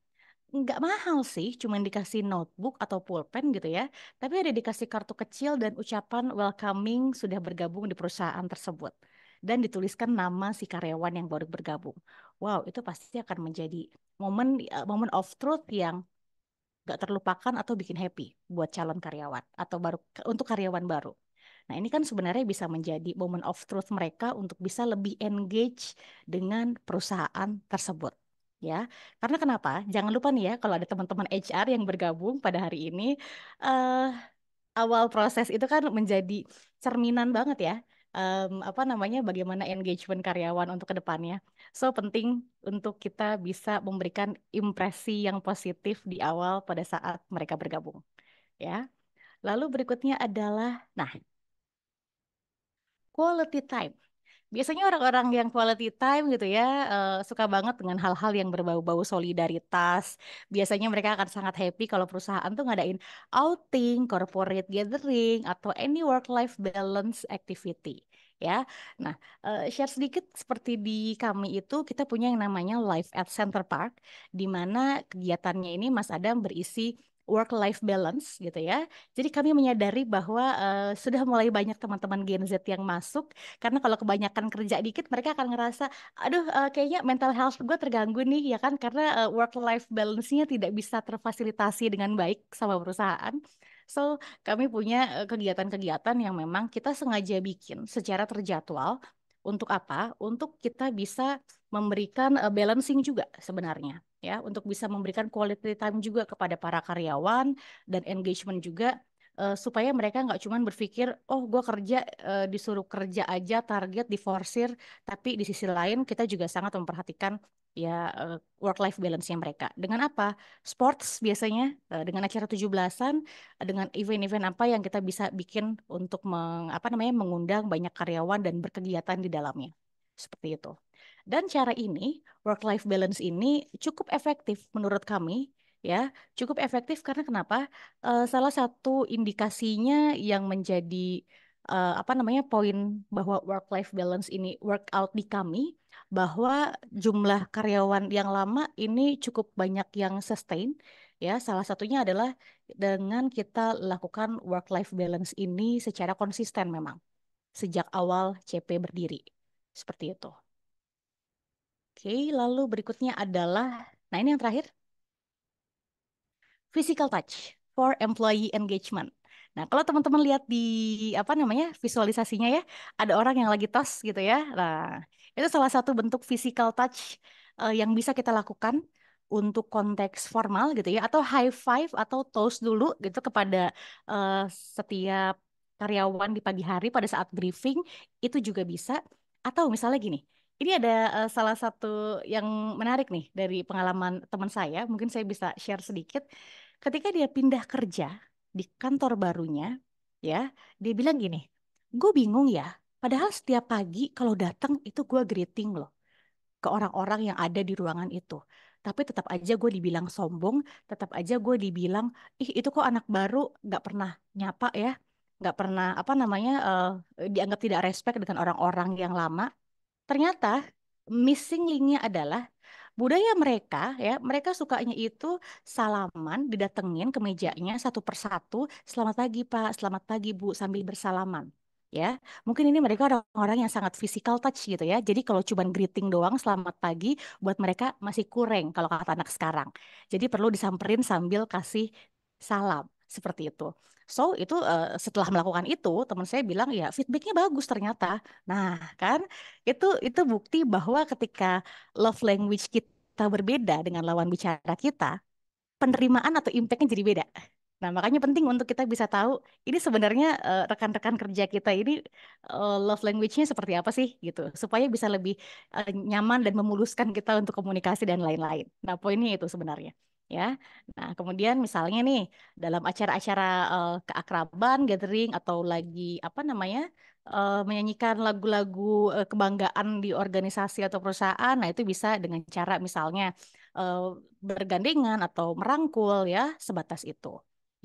nggak mahal sih, cuma dikasih notebook atau pulpen gitu ya. Tapi ada dikasih kartu kecil dan ucapan welcoming sudah bergabung di perusahaan tersebut. Dan dituliskan nama si karyawan yang baru bergabung. Wow, itu pasti akan menjadi momen eh, momen of truth yang nggak terlupakan atau bikin happy buat calon karyawan atau baru untuk karyawan baru. Nah, ini kan sebenarnya bisa menjadi moment of truth mereka untuk bisa lebih engage dengan perusahaan tersebut ya. Karena kenapa? Jangan lupa nih ya kalau ada teman-teman HR yang bergabung pada hari ini uh, awal proses itu kan menjadi cerminan banget ya. Um, apa namanya bagaimana engagement karyawan untuk kedepannya. So penting untuk kita bisa memberikan impresi yang positif di awal pada saat mereka bergabung. Ya. Lalu berikutnya adalah nah quality time biasanya orang-orang yang quality time gitu ya uh, suka banget dengan hal-hal yang berbau-bau solidaritas. Biasanya mereka akan sangat happy kalau perusahaan tuh ngadain outing, corporate gathering, atau any work-life balance activity. Ya, nah uh, share sedikit seperti di kami itu kita punya yang namanya Life at Center Park, di mana kegiatannya ini Mas Adam berisi work life balance gitu ya. Jadi kami menyadari bahwa uh, sudah mulai banyak teman-teman Gen Z yang masuk karena kalau kebanyakan kerja dikit mereka akan ngerasa aduh uh, kayaknya mental health gue terganggu nih ya kan karena uh, eh, work life balance-nya tidak bisa terfasilitasi dengan baik sama perusahaan. So, kami punya kegiatan-kegiatan yang memang kita sengaja bikin secara terjadwal untuk apa? Untuk kita bisa memberikan balancing juga sebenarnya ya untuk bisa memberikan quality time juga kepada para karyawan dan engagement juga uh, supaya mereka nggak cuma berpikir oh gue kerja uh, disuruh kerja aja target diforsir tapi di sisi lain kita juga sangat memperhatikan ya uh, eh, work life balance yang mereka dengan apa sports biasanya uh, dengan acara 17-an dengan event-event apa yang kita bisa bikin untuk meng, apa namanya mengundang banyak karyawan dan berkegiatan di dalamnya seperti itu dan cara ini, work life balance ini cukup efektif menurut kami ya cukup efektif karena kenapa uh, salah satu indikasinya yang menjadi uh, apa namanya poin bahwa work life balance ini work out di kami bahwa jumlah karyawan yang lama ini cukup banyak yang sustain ya salah satunya adalah dengan kita lakukan work life balance ini secara konsisten memang sejak awal CP berdiri seperti itu. Oke, lalu berikutnya adalah, nah ini yang terakhir, physical touch for employee engagement. Nah, kalau teman-teman lihat di apa namanya visualisasinya ya, ada orang yang lagi tos gitu ya. Nah, itu salah satu bentuk physical touch uh, yang bisa kita lakukan untuk konteks formal gitu ya, atau high five atau toast dulu gitu kepada uh, setiap karyawan di pagi hari pada saat briefing itu juga bisa. Atau misalnya gini, ini ada uh, salah satu yang menarik nih dari pengalaman teman saya, mungkin saya bisa share sedikit. Ketika dia pindah kerja di kantor barunya, ya, dia bilang gini, gue bingung ya, padahal setiap pagi kalau datang itu gue greeting loh ke orang-orang yang ada di ruangan itu. Tapi tetap aja gue dibilang sombong, tetap aja gue dibilang, ih itu kok anak baru nggak pernah nyapa ya, nggak pernah apa namanya uh, dianggap tidak respect dengan orang-orang yang lama ternyata missing linknya adalah budaya mereka ya mereka sukanya itu salaman didatengin ke mejanya satu persatu selamat pagi pak selamat pagi bu sambil bersalaman ya mungkin ini mereka orang-orang yang sangat physical touch gitu ya jadi kalau cuman greeting doang selamat pagi buat mereka masih kurang kalau kata anak sekarang jadi perlu disamperin sambil kasih salam seperti itu. So itu uh, setelah melakukan itu teman saya bilang ya feedbacknya bagus ternyata. Nah kan itu itu bukti bahwa ketika love language kita berbeda dengan lawan bicara kita, penerimaan atau impactnya jadi beda. Nah, makanya penting untuk kita bisa tahu ini sebenarnya eh, rekan-rekan uh, kerja kita ini uh, love language-nya seperti apa sih gitu, supaya bisa lebih uh, nyaman dan memuluskan kita untuk komunikasi dan lain-lain. Nah, poinnya itu sebenarnya ya. Nah, kemudian misalnya nih dalam acara-acara uh, keakraban, gathering atau lagi apa namanya? Uh, menyanyikan lagu-lagu uh, kebanggaan di organisasi atau perusahaan. Nah, itu bisa dengan cara misalnya uh, bergandengan atau merangkul ya, sebatas itu.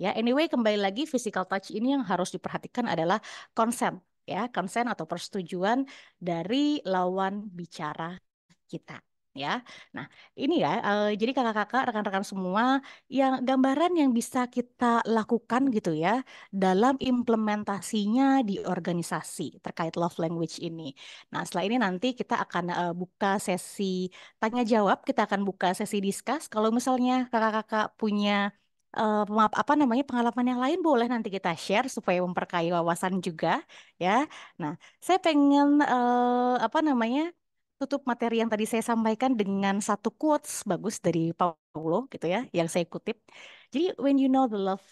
Ya, anyway kembali lagi physical touch ini yang harus diperhatikan adalah consent ya, consent atau persetujuan dari lawan bicara kita ya. Nah, ini ya, eh, jadi kakak-kakak, rekan-rekan semua, yang gambaran yang bisa kita lakukan gitu ya dalam implementasinya di organisasi terkait love language ini. Nah, setelah ini nanti kita akan eh, buka sesi tanya jawab, kita akan buka sesi diskus. Kalau misalnya kakak-kakak punya uh, apa namanya pengalaman yang lain boleh nanti kita share supaya memperkaya wawasan juga ya. Nah, saya pengen uh, apa namanya tutup materi yang tadi saya sampaikan dengan satu quotes bagus dari Paulo gitu ya, yang saya kutip. Jadi when you know the love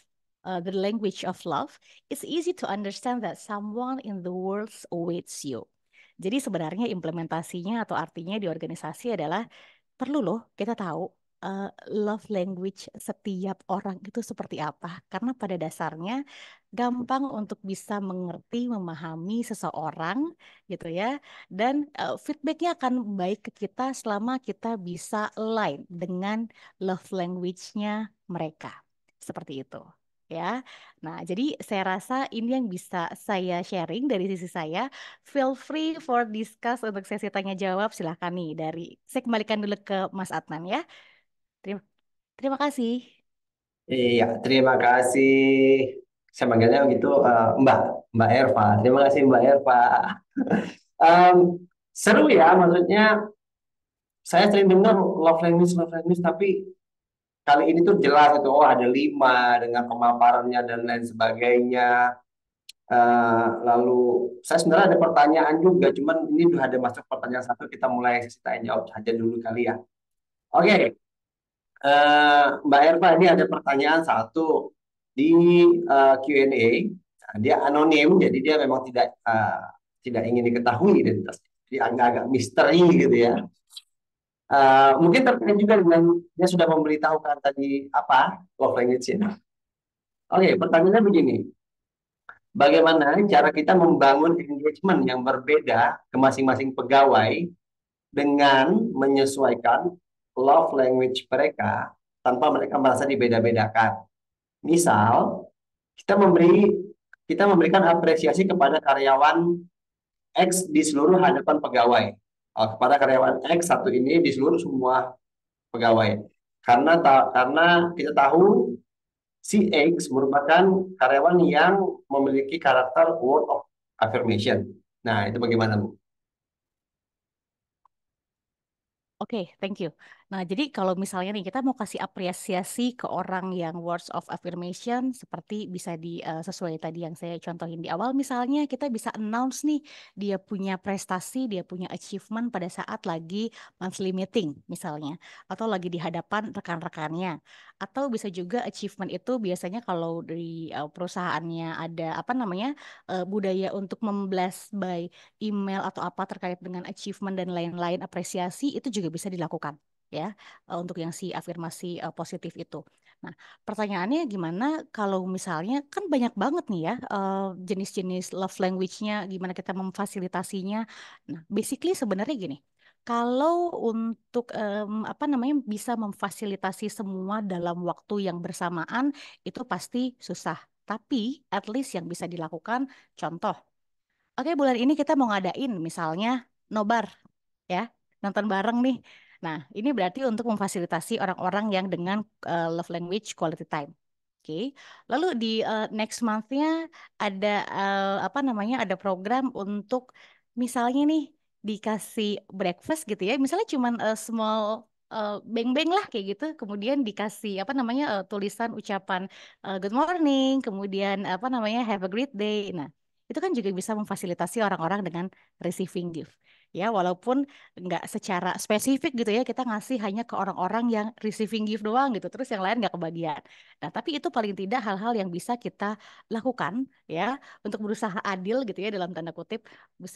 Uh, the language of love, it's easy to understand that someone in the world awaits you. Jadi sebenarnya implementasinya atau artinya di organisasi adalah perlu loh kita tahu uh, love language setiap orang itu seperti apa? Karena pada dasarnya gampang untuk bisa mengerti, memahami seseorang gitu ya. Dan uh, feedbacknya akan baik ke kita selama kita bisa align dengan love language-nya mereka. Seperti itu ya. Nah, jadi saya rasa ini yang bisa saya sharing dari sisi saya. Feel free for discuss untuk sesi tanya jawab silahkan nih dari saya kembalikan dulu ke Mas Adnan ya. Terima, terima kasih. Iya, terima kasih. Saya manggilnya gitu uh, Mbak, Mbak Erva. Terima kasih Mbak Erva. um, seru ya, maksudnya saya sering dengar love language, love language, tapi kali ini tuh jelas itu oh ada lima dengan pemaparannya dan lain sebagainya. Uh, lalu saya sebenarnya ada pertanyaan juga, cuman ini udah ada masuk pertanyaan satu, kita mulai sesi tanya jawab saja dulu kali ya. Oke, Uh, Mbak Erva ini ada pertanyaan satu di uh, eh, Q&A. Nah, dia anonim, jadi dia memang tidak uh, tidak ingin diketahui identitas Jadi agak-agak misteri gitu ya. Uh, mungkin terkait juga dengan dia sudah memberitahukan tadi apa love language-nya. Oke, okay, pertanyaannya begini. Bagaimana cara kita membangun engagement yang berbeda ke masing-masing pegawai dengan menyesuaikan love language mereka tanpa mereka merasa dibeda-bedakan. Misal, kita memberi kita memberikan apresiasi kepada karyawan X di seluruh hadapan pegawai. Ah, kepada karyawan X satu ini di seluruh semua pegawai. Karena ta karena kita tahu si X merupakan karyawan yang memiliki karakter word of affirmation. Nah, itu bagaimana, Bu? Oke, okay, thank you. Nah, jadi kalau misalnya nih kita mau kasih apresiasi ke orang yang words of affirmation seperti bisa di uh, sesuai tadi yang saya contohin di awal misalnya kita bisa announce nih dia punya prestasi, dia punya achievement pada saat lagi monthly meeting misalnya atau lagi di hadapan rekan-rekannya atau bisa juga achievement itu biasanya kalau di uh, perusahaannya ada apa namanya uh, budaya untuk memblast by email atau apa terkait dengan achievement dan lain-lain apresiasi itu juga bisa dilakukan ya eh, untuk yang si afirmasi eh, positif itu. Nah, pertanyaannya gimana kalau misalnya kan banyak banget nih ya eh, jenis-jenis love language-nya, gimana kita memfasilitasinya. Nah, basically sebenarnya gini, kalau untuk um, apa namanya bisa memfasilitasi semua dalam waktu yang bersamaan itu pasti susah. Tapi at least yang bisa dilakukan contoh. Oke, bulan ini kita mau ngadain misalnya nobar ya, nonton bareng nih Nah, ini berarti untuk memfasilitasi orang-orang yang dengan uh, love language quality time. Oke, okay. lalu di uh, next month-nya ada uh, apa namanya? Ada program untuk misalnya nih dikasih breakfast gitu ya, misalnya cuman uh, small beng-beng uh, lah kayak gitu kemudian dikasih apa namanya uh, tulisan ucapan uh, good morning kemudian apa namanya have a great day nah itu kan juga bisa memfasilitasi orang-orang dengan receiving gift ya walaupun nggak secara spesifik gitu ya kita ngasih hanya ke orang-orang yang receiving gift doang gitu terus yang lain nggak kebagian nah tapi itu paling tidak hal-hal yang bisa kita lakukan ya untuk berusaha adil gitu ya dalam tanda kutip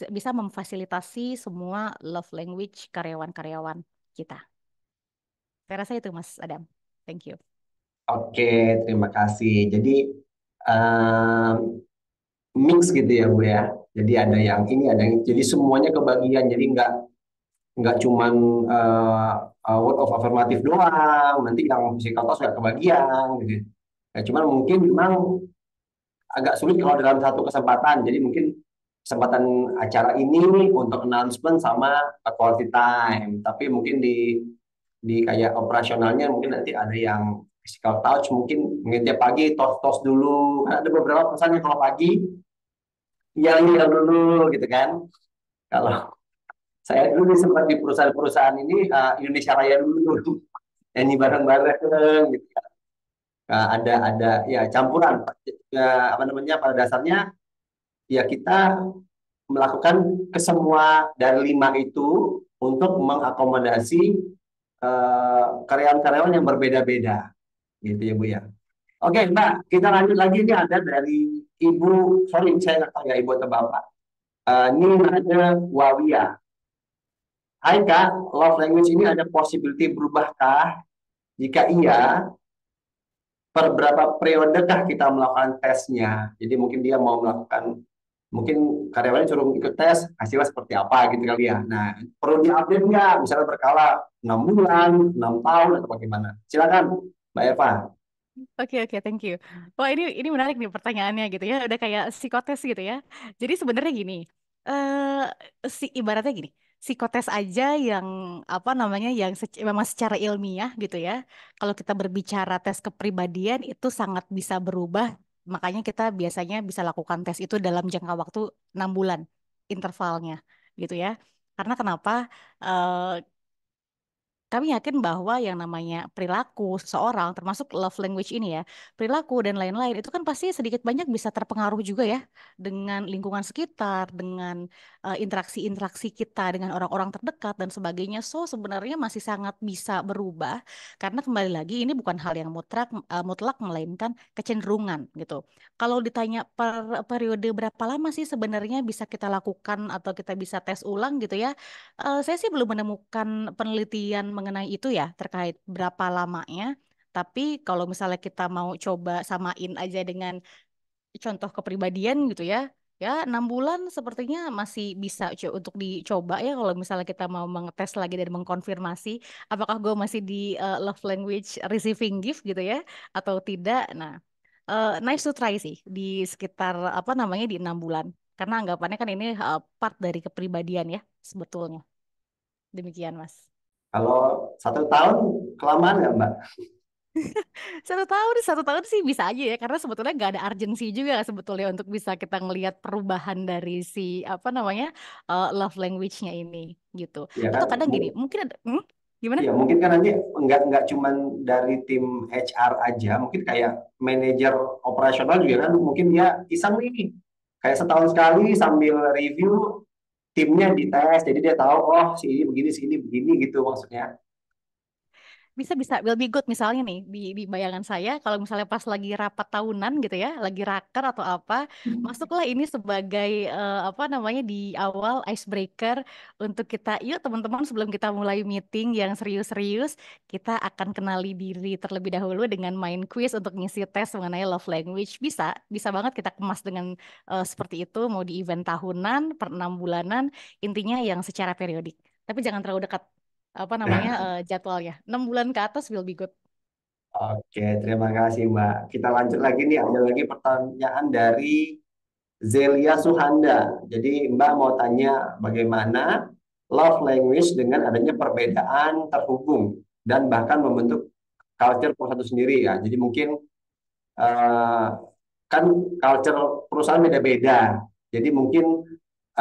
bisa memfasilitasi semua love language karyawan-karyawan kita saya rasa itu Mas Adam thank you Oke, terima kasih. Jadi, um, mix gitu ya bu ya jadi ada yang ini ada yang jadi semuanya kebagian jadi nggak nggak cuman uh, uh, word of affirmative doang nanti yang physical touch nggak kebagian gitu ya cuman mungkin memang agak sulit kalau dalam satu kesempatan jadi mungkin kesempatan acara ini untuk announcement sama quality time tapi mungkin di di kayak operasionalnya mungkin nanti ada yang physical touch mungkin mungkin tiap pagi tos tos dulu ada beberapa pesan yang kalau pagi yang yang dulu gitu kan. Kalau saya dulu sempat di perusahaan-perusahaan ini uh, Indonesia Raya dulu nyanyi bareng-bareng gitu kan. uh, ada ada ya campuran ya, apa namanya pada dasarnya ya kita melakukan kesemua dari lima itu untuk mengakomodasi eh, karyawan-karyawan uh, yang berbeda-beda gitu ya Bu ya. Oke, okay, Mbak, kita lanjut lagi ini ada dari Ibu, sorry saya nggak ya Ibu atau Bapak. Uh, ada Wawia. Hai Kak, love language ini ada possibility berubahkah? Jika iya, per berapa kah kita melakukan tesnya? Jadi mungkin dia mau melakukan, mungkin karyawannya suruh ikut tes, hasilnya seperti apa gitu kali ya. Nah, perlu diupdate nggak? Misalnya berkala 6 bulan, 6 tahun, atau bagaimana? Silakan, Mbak Eva. Oke oke thank you. Wah ini ini menarik nih pertanyaannya gitu ya udah kayak psikotes gitu ya. Jadi sebenarnya gini eh si ibaratnya gini psikotes aja yang apa namanya yang sec- memang secara ilmiah gitu ya. Kalau kita berbicara tes kepribadian itu sangat bisa berubah. Makanya kita biasanya bisa lakukan tes itu dalam jangka waktu enam bulan intervalnya gitu ya. Karena kenapa? Eh, kami yakin bahwa yang namanya perilaku seseorang, termasuk love language ini ya, perilaku dan lain-lain itu kan pasti sedikit banyak bisa terpengaruh juga ya dengan lingkungan sekitar, dengan interaksi interaksi-interaksi kita dengan orang-orang terdekat dan sebagainya. So sebenarnya masih sangat bisa berubah karena kembali lagi ini bukan hal yang mutlak uh, mutlak melainkan kecenderungan gitu. Kalau ditanya per periode berapa lama sih sebenarnya bisa kita lakukan atau kita bisa tes ulang gitu ya, uh, saya sih belum menemukan penelitian mengenai itu ya terkait berapa lamanya. Tapi kalau misalnya kita mau coba samain aja dengan contoh kepribadian gitu ya, ya enam bulan sepertinya masih bisa untuk dicoba ya kalau misalnya kita mau mengetes lagi dan mengkonfirmasi apakah gue masih di uh, love language receiving gift gitu ya atau tidak. Nah, uh, nice to try sih di sekitar apa namanya di enam bulan karena anggapannya kan ini uh, part dari kepribadian ya sebetulnya. Demikian, Mas. Kalau satu tahun kelamaan nggak Mbak? satu tahun satu tahun sih bisa aja ya karena sebetulnya nggak ada urgensi juga kan sebetulnya untuk bisa kita melihat perubahan dari si apa namanya uh, love language-nya ini gitu ya, atau kan? kadang gini mungkin ada hmm, gimana ya mungkin kan nanti nggak nggak cuman dari tim HR aja mungkin kayak manajer operasional juga kan mungkin ya iseng nih kayak setahun sekali sambil review timnya di tes jadi dia tahu oh si ini begini si ini begini gitu maksudnya bisa bisa will be good misalnya nih di, di bayangan saya kalau misalnya pas lagi rapat tahunan gitu ya lagi raker atau apa hmm. masuklah ini sebagai uh, apa namanya di awal icebreaker untuk kita yuk teman-teman sebelum kita mulai meeting yang serius-serius kita akan kenali diri terlebih dahulu dengan main quiz untuk ngisi tes mengenai love language bisa bisa banget kita kemas dengan uh, seperti itu mau di event tahunan per enam bulanan intinya yang secara periodik tapi jangan terlalu dekat apa namanya uh, eh, jadwal ya. bulan ke atas will be good. Oke, terima kasih Mbak. Kita lanjut lagi nih, ada lagi pertanyaan dari Zelia Suhanda. Jadi Mbak mau tanya bagaimana love language dengan adanya perbedaan terhubung dan bahkan membentuk culture perusahaan itu sendiri ya. Jadi mungkin uh, kan culture perusahaan beda-beda. Jadi mungkin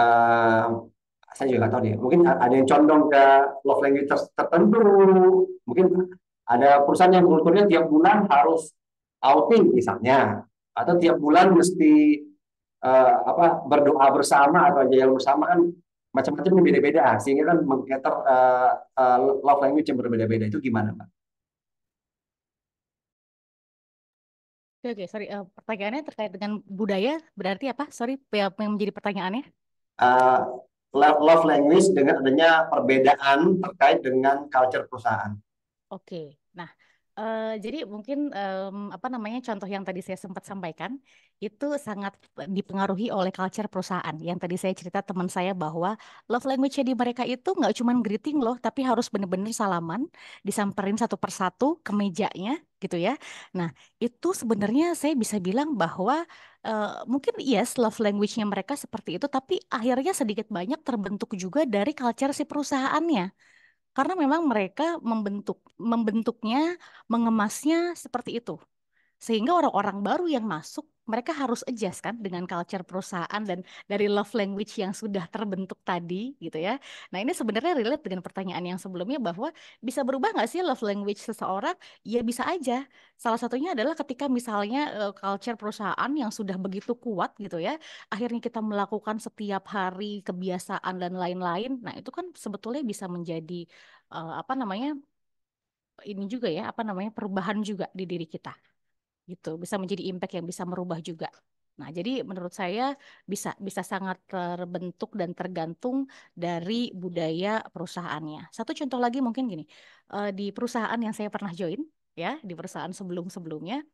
uh, saya juga nggak tahu deh. Mungkin ada yang condong ke love language tertentu. Mungkin ada perusahaan yang kulturnya tiap bulan harus outing misalnya, atau tiap bulan mesti uh, apa berdoa bersama atau jalan bersama kan macam-macam yang beda-beda ah, sehingga kan mengkater uh, eh, uh, eh, love language yang berbeda-beda itu gimana, Pak? Oke, okay, sorry. Uh, pertanyaannya terkait dengan budaya, berarti apa? Sorry, yang menjadi pertanyaannya? Uh, love language dengan adanya perbedaan terkait dengan culture perusahaan. Oke, nah Uh, jadi mungkin, um, apa namanya, contoh yang tadi saya sempat sampaikan, itu sangat dipengaruhi oleh culture perusahaan. Yang tadi saya cerita teman saya bahwa love language di mereka itu nggak cuma greeting loh, tapi harus benar-benar salaman, disamperin satu persatu ke mejanya gitu ya. Nah, itu sebenarnya saya bisa bilang bahwa, Uh, mungkin yes love language-nya mereka seperti itu, tapi akhirnya sedikit banyak terbentuk juga dari culture si perusahaannya karena memang mereka membentuk membentuknya mengemasnya seperti itu sehingga orang-orang baru yang masuk mereka harus adjust kan dengan culture perusahaan dan dari love language yang sudah terbentuk tadi gitu ya. Nah ini sebenarnya relate dengan pertanyaan yang sebelumnya bahwa bisa berubah nggak sih love language seseorang? Ya bisa aja. Salah satunya adalah ketika misalnya eh, culture perusahaan yang sudah begitu kuat gitu ya, akhirnya kita melakukan setiap hari kebiasaan dan lain-lain. Nah itu kan sebetulnya bisa menjadi uh, apa namanya ini juga ya apa namanya perubahan juga di diri kita gitu bisa menjadi impact yang bisa merubah juga nah jadi menurut saya bisa bisa sangat terbentuk dan tergantung dari budaya perusahaannya satu contoh lagi mungkin gini eh, di perusahaan yang saya pernah join ya di perusahaan sebelum sebelumnya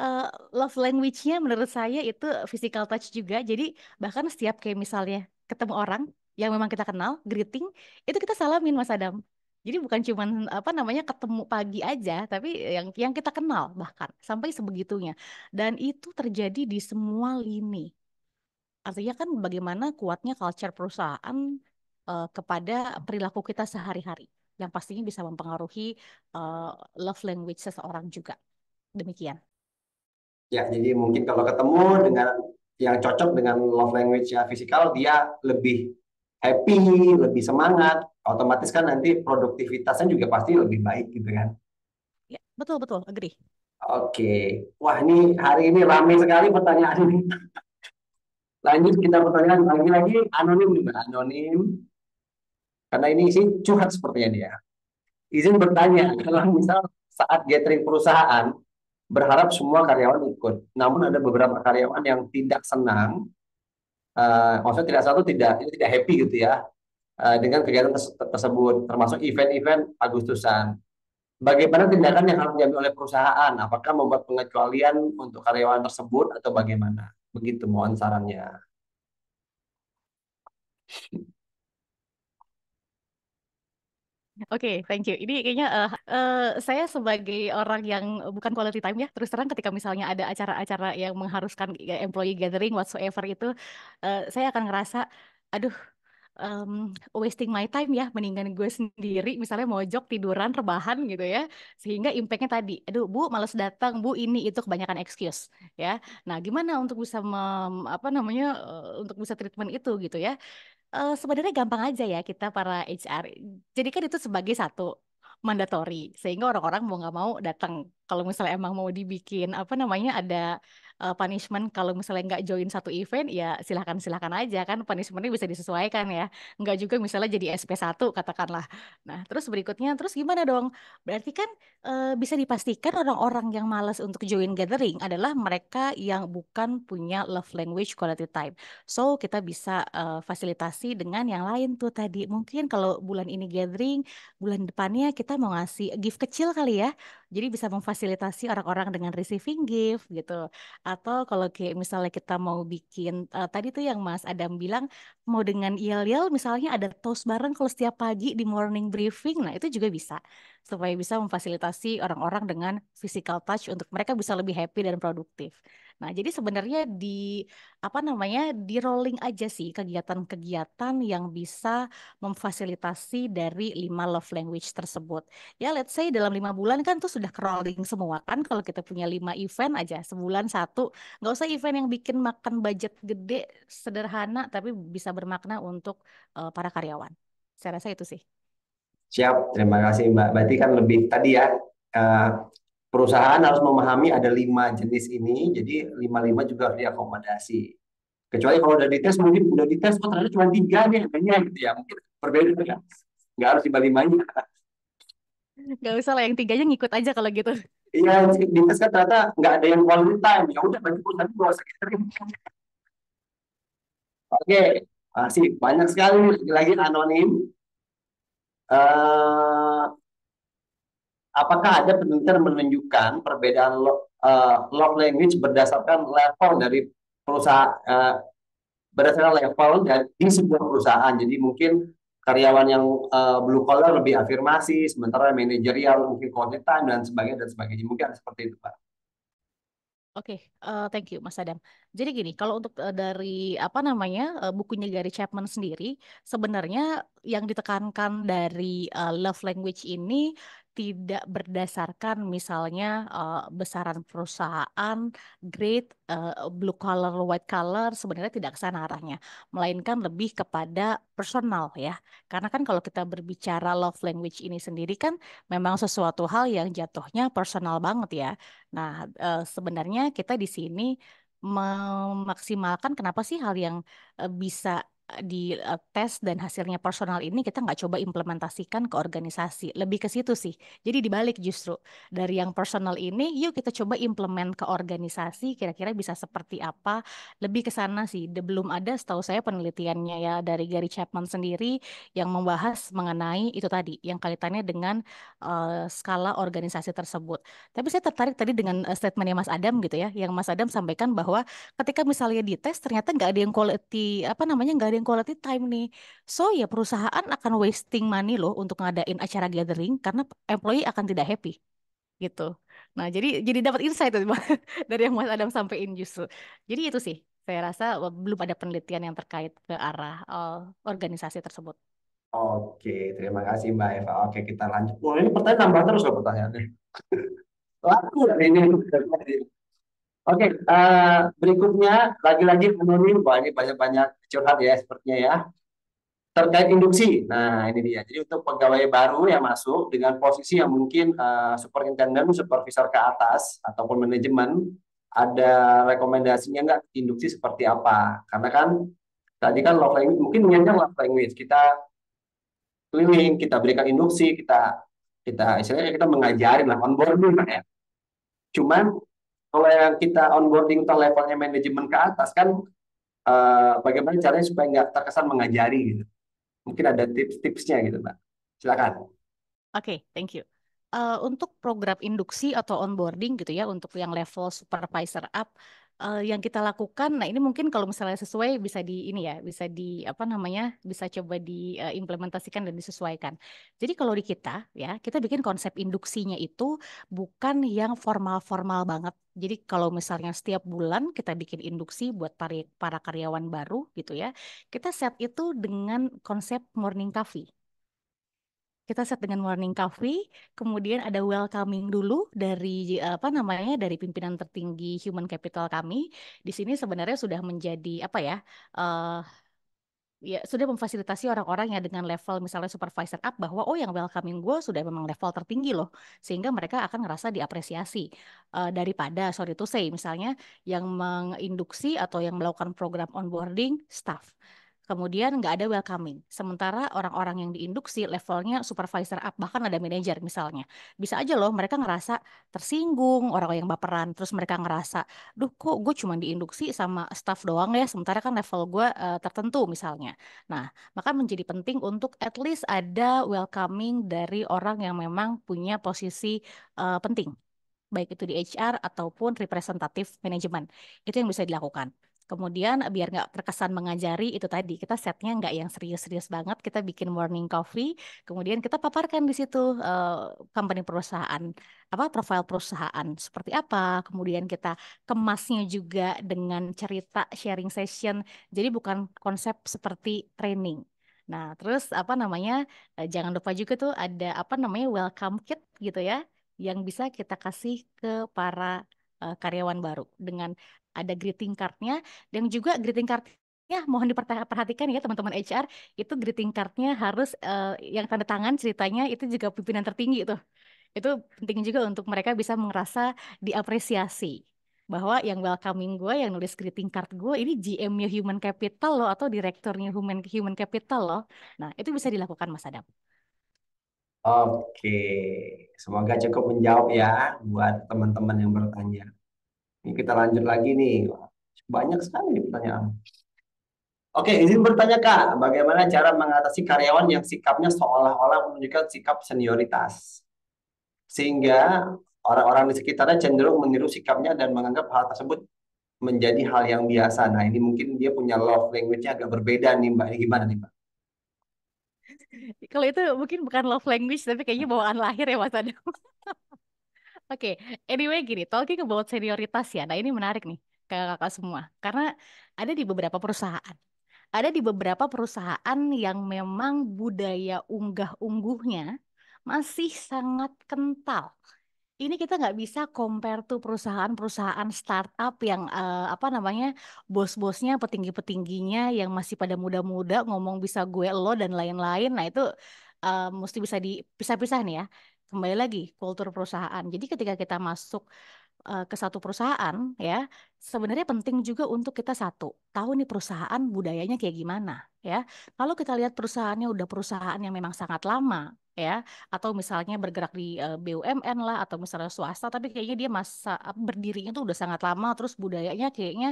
eh, love language-nya menurut saya itu physical touch juga. Jadi bahkan setiap kayak misalnya ketemu orang yang memang kita kenal, greeting, itu kita salamin Mas Adam. Jadi bukan cuma apa namanya ketemu pagi aja, tapi yang yang kita kenal bahkan sampai sebegitunya. Dan itu terjadi di semua lini. Artinya kan bagaimana kuatnya culture perusahaan uh, kepada perilaku kita sehari-hari yang pastinya bisa mempengaruhi uh, love language seseorang juga. Demikian. Ya, jadi mungkin kalau ketemu dengan yang cocok dengan love language ya fisikal dia lebih happy, lebih semangat, otomatis kan nanti produktivitasnya juga pasti lebih baik gitu kan. Ya, betul betul, agree. Oke. Wah, ini hari ini ramai sekali pertanyaan ini. Lanjut kita pertanyaan lagi-lagi anonim juga Anonim. Karena ini sih curhat sepertinya dia. Izin bertanya, kalau misal saat gathering perusahaan, berharap semua karyawan ikut. Namun ada beberapa karyawan yang tidak senang, uh, maksudnya tidak satu tidak tidak happy gitu ya. Eh, dengan kegiatan tersebut, termasuk event-event Agustusan. Bagaimana tindakan yang harus diambil oleh perusahaan? Apakah membuat pengecualian untuk karyawan tersebut atau bagaimana? Begitu mohon sarannya. Oke, okay, thank you. Ini kayaknya uh, uh, saya sebagai orang yang bukan quality time ya, terus terang ketika misalnya ada acara-acara yang mengharuskan employee gathering whatsoever itu, uh, saya akan ngerasa, aduh um, wasting my time ya mendingan gue sendiri misalnya mojok tiduran rebahan gitu ya sehingga impactnya tadi aduh bu malas datang bu ini itu kebanyakan excuse ya nah gimana untuk bisa mem, apa namanya untuk bisa treatment itu gitu ya uh, sebenarnya gampang aja ya kita para HR Jadi kan itu sebagai satu mandatory sehingga orang-orang mau nggak mau datang kalau misalnya emang mau dibikin apa namanya ada uh, punishment kalau misalnya nggak join satu event ya silahkan silahkan aja kan punishmentnya bisa disesuaikan ya nggak juga misalnya jadi SP1 katakanlah nah terus berikutnya terus gimana dong berarti kan uh, bisa dipastikan orang-orang yang malas untuk join gathering adalah mereka yang bukan punya love language quality time so kita bisa uh, fasilitasi dengan yang lain tuh tadi mungkin kalau bulan ini gathering bulan depannya kita mau ngasih gift kecil kali ya jadi bisa memfasilitasi orang-orang dengan receiving gift gitu. Atau kalau kayak misalnya kita mau bikin uh, tadi tuh yang Mas Adam bilang mau dengan yel-yel misalnya ada toast bareng kalau setiap pagi di morning briefing. Nah, itu juga bisa supaya bisa memfasilitasi orang-orang dengan physical touch untuk mereka bisa lebih happy dan produktif. Nah, jadi sebenarnya di apa namanya di rolling aja sih kegiatan-kegiatan yang bisa memfasilitasi dari lima love language tersebut. Ya, let's say dalam lima bulan kan tuh sudah rolling semua kan kalau kita punya lima event aja sebulan satu, nggak usah event yang bikin makan budget gede sederhana tapi bisa bermakna untuk uh, para karyawan. Saya rasa itu sih. Siap, terima kasih Mbak. Berarti kan lebih tadi ya uh, perusahaan harus memahami ada lima jenis ini, jadi lima-lima juga harus diakomodasi. Kecuali kalau udah dites, mungkin udah dites, oh ternyata cuma tiga nih adanya gitu ya. Mungkin berbeda ya. Nggak harus lima-limanya. Nggak usah lah, yang tiga aja ngikut aja kalau gitu. Iya, dites kan ternyata nggak ada yang quality time. Ya udah, bagi perusahaan nggak usah kirim. Oke, masih banyak sekali lagi anonim. Uh, apakah ada penelitian menunjukkan perbedaan lo, uh, log language berdasarkan level dari perusahaan uh, berdasarkan level dan di sebuah perusahaan. Jadi mungkin karyawan yang uh, blue collar lebih afirmasi, sementara manajerial mungkin quality time dan sebagainya dan sebagainya. Mungkin seperti itu, Pak. Oke, okay, uh, thank you Mas Adam. Jadi gini, kalau untuk uh, dari apa namanya uh, bukunya Gary Chapman sendiri, sebenarnya yang ditekankan dari uh, love language ini tidak berdasarkan misalnya uh, besaran perusahaan, grade, uh, blue color white color sebenarnya tidak kesana arahnya, melainkan lebih kepada personal ya. Karena kan kalau kita berbicara love language ini sendiri kan memang sesuatu hal yang jatuhnya personal banget ya. Nah, uh, sebenarnya kita di sini memaksimalkan kenapa sih hal yang bisa di tes dan hasilnya personal ini kita nggak coba implementasikan ke organisasi. Lebih ke situ sih. Jadi dibalik justru dari yang personal ini, yuk kita coba implement ke organisasi. Kira-kira bisa seperti apa? Lebih ke sana sih. De belum ada, setahu saya penelitiannya ya dari Gary Chapman sendiri yang membahas mengenai itu tadi yang kaitannya dengan uh, skala organisasi tersebut. Tapi saya tertarik tadi dengan uh, statementnya Mas Adam gitu ya, yang Mas Adam sampaikan bahwa ketika misalnya di tes ternyata nggak ada yang quality apa namanya nggak ada ngadain quality time nih. So ya perusahaan akan wasting money loh untuk ngadain acara gathering karena employee akan tidak happy gitu. Nah, jadi jadi dapat insight tuh dari yang Mas Adam sampaikan justru. Jadi itu sih saya rasa belum ada penelitian yang terkait ke arah uh, organisasi tersebut. Oke, terima kasih Mbak Eva. Oke, kita lanjut. Oh, ini pertanyaan tambah terus loh pertanyaannya. Laku ini. Oke, okay, uh, eh, berikutnya lagi-lagi menurut Wah, banyak-banyak curhat ya sepertinya ya. Terkait induksi. Nah, ini dia. Jadi untuk pegawai baru yang masuk dengan posisi yang mungkin uh, eh, superintendent, supervisor ke atas ataupun manajemen ada rekomendasinya enggak induksi seperti apa? Karena kan tadi kan love language mungkin niatnya love language kita keliling, kita berikan induksi, kita kita istilahnya kita mengajarin lah onboarding lah ya. Cuman kalau yang kita onboarding ke levelnya manajemen ke atas kan uh, bagaimana caranya supaya nggak terkesan mengajari gitu mungkin ada tips-tipsnya gitu mbak silakan oke okay, thank you uh, untuk program induksi atau onboarding gitu ya untuk yang level supervisor up uh, yang kita lakukan. Nah, ini mungkin kalau misalnya sesuai bisa di ini ya, bisa di apa namanya? bisa coba diimplementasikan eh, uh, dan disesuaikan. Jadi kalau di kita ya, kita bikin konsep induksinya itu bukan yang formal-formal banget. Jadi kalau misalnya setiap bulan kita bikin induksi buat para, para karyawan baru gitu ya, kita set itu dengan konsep morning coffee kita set dengan morning coffee, kemudian ada welcoming dulu dari apa namanya dari pimpinan tertinggi human capital kami. Di sini sebenarnya sudah menjadi apa ya? Uh, ya sudah memfasilitasi orang-orang yang dengan level misalnya supervisor up bahwa oh yang welcoming gue sudah memang level tertinggi loh sehingga mereka akan ngerasa diapresiasi uh, daripada sorry to say misalnya yang menginduksi atau yang melakukan program onboarding staff kemudian nggak ada welcoming. Sementara orang-orang yang diinduksi levelnya supervisor up, bahkan ada manajer misalnya. Bisa aja loh mereka ngerasa tersinggung, orang orang yang baperan, terus mereka ngerasa, duh kok gue cuma diinduksi sama staff doang ya, sementara kan level gue uh, tertentu misalnya. Nah, maka menjadi penting untuk at least ada welcoming dari orang yang memang punya posisi uh, penting baik itu di HR ataupun representatif manajemen. Itu yang bisa dilakukan. Kemudian eh, biar nggak terkesan mengajari itu tadi kita setnya nggak yang serius-serius banget, kita bikin morning coffee, kemudian kita paparkan di situ uh, company perusahaan apa profil perusahaan seperti apa, kemudian kita kemasnya juga dengan cerita sharing session. Jadi bukan konsep seperti training. Nah, terus apa namanya? Eh, jangan lupa juga tuh ada apa namanya welcome kit gitu ya yang bisa kita kasih ke para karyawan baru dengan ada greeting cardnya dan juga greeting card ya mohon diperhatikan ya teman-teman HR itu greeting cardnya harus uh, yang tanda tangan ceritanya itu juga pimpinan tertinggi itu itu penting juga untuk mereka bisa merasa diapresiasi bahwa yang welcoming gue yang nulis greeting card gue ini GM-nya human capital loh atau direkturnya human human capital loh nah itu bisa dilakukan Mas Adam. Oke, semoga cukup menjawab ya buat teman-teman yang bertanya. Ini iya. kita lanjut lagi nih. Banyak sekali pertanyaan. Oke, izin bertanya Kak, bagaimana cara mengatasi karyawan yang sikapnya seolah-olah menunjukkan sikap senioritas? Sehingga orang-orang di sekitarnya cenderung meniru sikapnya dan menganggap hal tersebut menjadi hal yang biasa. Nah, ini mungkin dia punya love language-nya agak berbeda nih, Mbak. gimana nih, Mbak? Kalau itu mungkin bukan love language, tapi kayaknya bawaan lahir ya, Mas Adam. Oke, anyway gini, talking about senioritas ya. Nah ini menarik nih, kakak-kakak semua. Karena ada di beberapa perusahaan. Ada di beberapa perusahaan yang memang budaya unggah-ungguhnya masih sangat kental. Ini kita nggak bisa compare tuh perusahaan-perusahaan startup yang uh, apa namanya bos-bosnya, petinggi-petingginya yang masih pada muda-muda ngomong bisa gue lo dan lain-lain. Nah itu uh, mesti bisa dipisah-pisah nih ya kembali lagi kultur perusahaan. Jadi ketika kita masuk eh, ke satu perusahaan ya, sebenarnya penting juga untuk kita satu, tahu nih perusahaan budayanya kayak gimana ya. Kalau kita lihat perusahaannya udah perusahaan yang memang sangat lama, ya atau misalnya bergerak di uh, BUMN lah atau misalnya swasta tapi kayaknya dia masa berdirinya tuh udah sangat lama terus budayanya kayaknya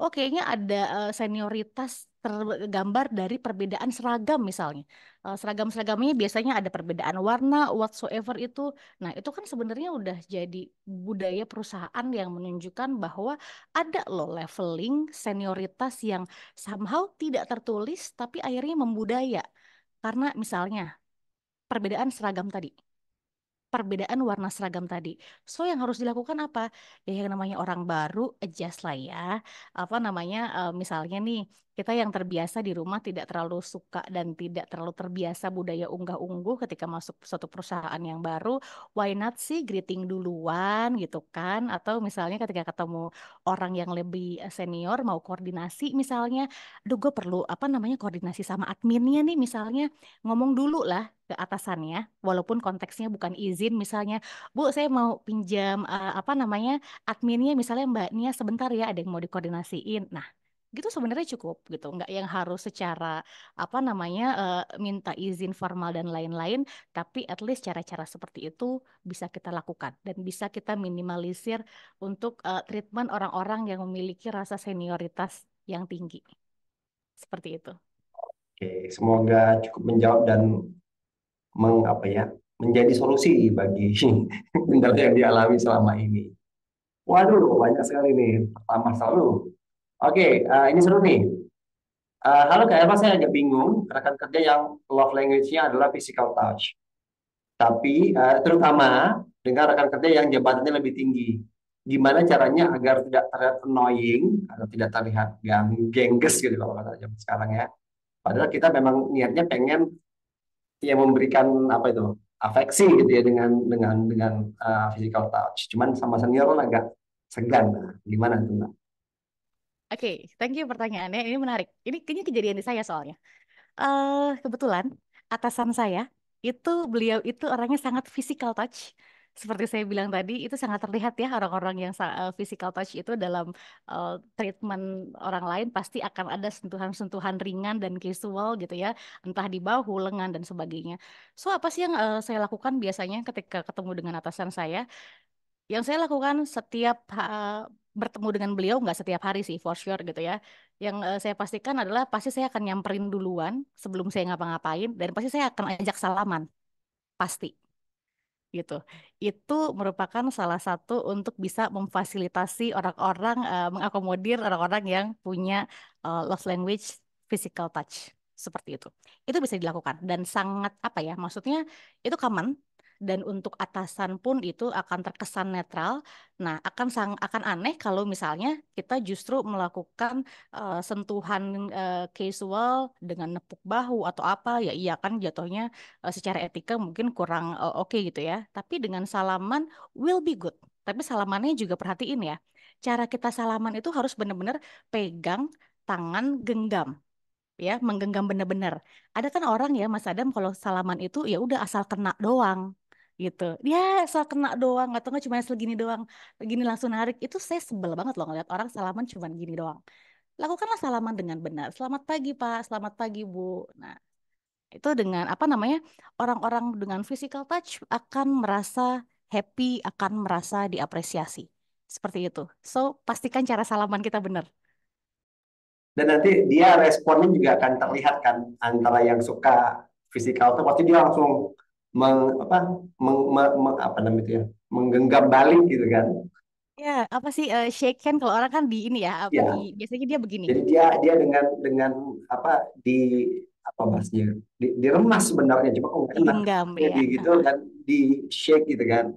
oh kayaknya ada uh, senioritas tergambar dari perbedaan seragam misalnya uh, seragam-seragamnya biasanya ada perbedaan warna whatsoever itu nah itu kan sebenarnya udah jadi budaya perusahaan yang menunjukkan bahwa ada lo leveling senioritas yang somehow tidak tertulis tapi akhirnya membudaya karena misalnya perbedaan seragam tadi perbedaan warna seragam tadi. So yang harus dilakukan apa? Ya yang namanya orang baru adjust lah ya. Apa namanya uh, misalnya nih kita yang terbiasa di rumah tidak terlalu suka dan tidak terlalu terbiasa budaya unggah-ungguh ketika masuk suatu perusahaan yang baru, why not sih greeting duluan gitu kan? Atau misalnya ketika ketemu orang yang lebih eh, senior mau koordinasi misalnya, aduh gue perlu apa namanya koordinasi sama adminnya nih misalnya ngomong dulu lah ke atasannya walaupun konteksnya bukan izin misalnya Bu saya mau pinjam uh, apa namanya adminnya misalnya Mbak Nia sebentar ya ada yang mau dikoordinasiin nah gitu sebenarnya cukup gitu nggak yang harus secara apa namanya uh, minta izin formal dan lain-lain tapi at least cara-cara seperti itu bisa kita lakukan dan bisa kita minimalisir untuk uh, treatment orang-orang yang memiliki rasa senioritas yang tinggi seperti itu. Oke, semoga cukup menjawab dan mengapa ya menjadi solusi bagi kendala yang iya. dialami selama ini. Waduh, banyak sekali nih pertama selalu Oke, okay, uh, eh, ini seru nih. Uh, halo Kak Eva, saya agak bingung. Rekan kerja yang love language-nya adalah physical touch. Tapi uh, terutama dengan rekan kerja yang jabatannya lebih tinggi. Gimana caranya agar tidak terlihat annoying atau tidak terlihat yang gengges gitu kalau kata zaman sekarang ya. Padahal kita memang niatnya pengen ya memberikan apa itu afeksi gitu ya dengan dengan dengan uh, physical touch. Cuman sama senior kan agak segan. Nah, gimana tuh? Nah? Oke, thank you pertanyaannya. Ini menarik. Ini kayaknya kejadian di saya soalnya. Uh, kebetulan atasan saya itu beliau itu orangnya sangat physical touch. Seperti saya bilang tadi, itu sangat terlihat ya orang-orang yang eh, physical touch itu dalam uh, treatment orang lain pasti akan ada sentuhan-sentuhan ringan dan casual gitu ya, entah di bahu, lengan dan sebagainya. So apa sih yang uh, saya lakukan biasanya ketika ketemu dengan atasan saya? Yang saya lakukan setiap uh, bertemu dengan beliau nggak setiap hari sih for sure gitu ya. Yang uh, saya pastikan adalah pasti saya akan nyamperin duluan sebelum saya ngapa-ngapain dan pasti saya akan ajak salaman. Pasti. Gitu. Itu merupakan salah satu untuk bisa memfasilitasi orang-orang uh, mengakomodir orang-orang yang punya uh, love language physical touch seperti itu. Itu bisa dilakukan dan sangat apa ya? Maksudnya itu common dan untuk atasan pun itu akan terkesan netral. Nah, akan sang akan aneh kalau misalnya kita justru melakukan uh, sentuhan uh, casual dengan nepuk bahu atau apa ya iya kan jatuhnya uh, secara etika mungkin kurang uh, oke okay gitu ya. Tapi dengan salaman will be good. Tapi salamannya juga perhatiin ya. Cara kita salaman itu harus benar-benar pegang tangan genggam ya menggenggam benar-benar. Ada kan orang ya Mas Adam kalau salaman itu ya udah asal kena doang gitu dia ya, asal kena doang atau nggak cuma asal gini doang gini langsung narik itu saya sebel banget loh ngeliat orang salaman cuma gini doang lakukanlah salaman dengan benar selamat pagi pak selamat pagi bu nah itu dengan apa namanya orang-orang dengan physical touch akan merasa happy akan merasa diapresiasi seperti itu so pastikan cara salaman kita benar dan nanti dia responnya juga akan terlihat kan antara yang suka physical itu pasti dia langsung meng, apa meng, meng, apa namanya itu ya menggenggam balik gitu kan ya apa sih uh, shake hand kalau orang kan di ini ya apa ya. Di, biasanya dia begini jadi dia dia dengan dengan apa di apa bahasnya di, diremas sebenarnya cuma oh genggam ya di, gitu kan di shake gitu kan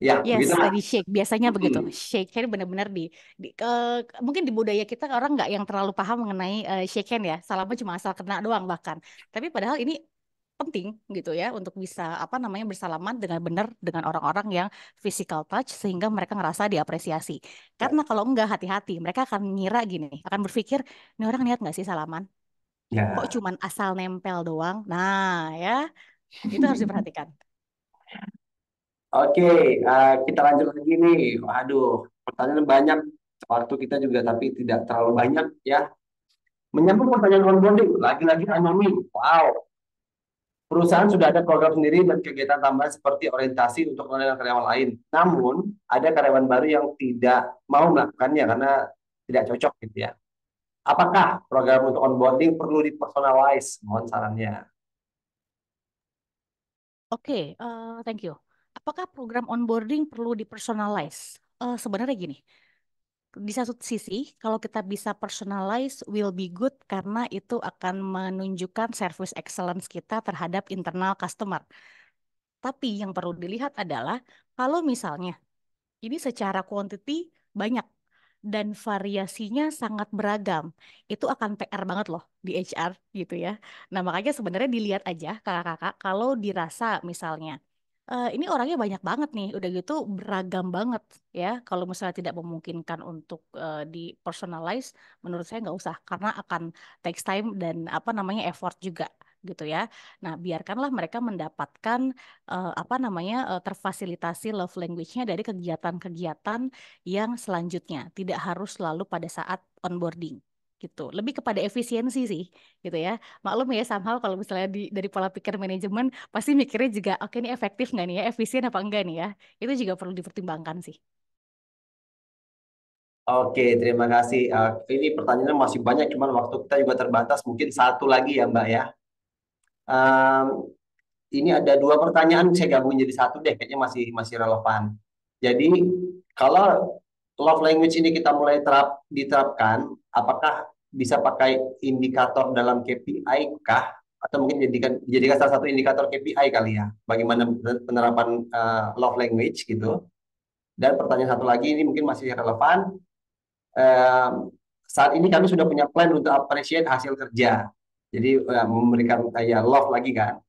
Ya, yes, begitu. di shake biasanya begitu. Hmm. Shake hand benar-benar di, di uh, mungkin di budaya kita orang nggak yang terlalu paham mengenai uh, shake hand ya. Salamnya cuma asal kena doang bahkan. Tapi padahal ini penting gitu ya untuk bisa apa namanya bersalaman dengan benar dengan orang-orang yang physical touch sehingga mereka ngerasa diapresiasi. Ya. Karena kalau enggak hati-hati mereka akan ngira gini, akan berpikir ini orang niat nggak sih salaman? Ya. Kok cuman asal nempel doang? Nah ya itu harus diperhatikan. Oke, okay, uh, eh, kita lanjut lagi nih. aduh pertanyaan banyak. Waktu kita juga tapi tidak terlalu banyak ya. Menyambung pertanyaan onboarding, lagi-lagi anonim. Wow, Perusahaan sudah ada program sendiri dan kegiatan tambahan seperti orientasi untuk karyawan karyawan lain. Namun, ada karyawan baru yang tidak mau melakukannya karena tidak cocok gitu ya. Apakah program untuk onboarding perlu dipersonalize? Mohon sarannya. Oke, okay, uh, eh, thank you. Apakah program onboarding perlu dipersonalize? Uh, sebenarnya gini, di satu sisi kalau kita bisa personalize will be good karena itu akan menunjukkan service excellence kita terhadap internal customer. Tapi yang perlu dilihat adalah kalau misalnya ini secara quantity banyak dan variasinya sangat beragam. Itu akan PR banget loh di HR gitu ya. Nah makanya sebenarnya dilihat aja kakak-kakak kalau dirasa misalnya uh, ini orangnya banyak banget nih, udah gitu beragam banget ya. Kalau misalnya tidak memungkinkan untuk uh, eh, di personalize, menurut saya nggak usah karena akan takes time dan apa namanya effort juga gitu ya. Nah, biarkanlah mereka mendapatkan uh, apa namanya uh, terfasilitasi love language-nya dari kegiatan-kegiatan yang selanjutnya, tidak harus selalu pada saat onboarding gitu lebih kepada efisiensi sih gitu ya maklum ya somehow kalau misalnya di, dari pola pikir manajemen pasti mikirnya juga oke okay, ini efektif nggak nih ya efisien apa enggak nih ya itu juga perlu dipertimbangkan sih Oke, terima kasih. Uh, ini pertanyaannya masih banyak, cuman waktu kita juga terbatas. Mungkin satu lagi ya, Mbak ya. Um, ini ada dua pertanyaan saya gabung jadi satu deh, kayaknya masih masih relevan. Jadi kalau love language ini kita mulai terap diterapkan, apakah bisa pakai indikator dalam KPI kah atau mungkin jadikan dijadikan salah satu indikator KPI kali ya bagaimana penerapan uh, love language gitu dan pertanyaan satu lagi ini mungkin masih relevan um, saat ini kami sudah punya plan untuk appreciate hasil kerja jadi uh, memberikan kayak eh, love lagi kan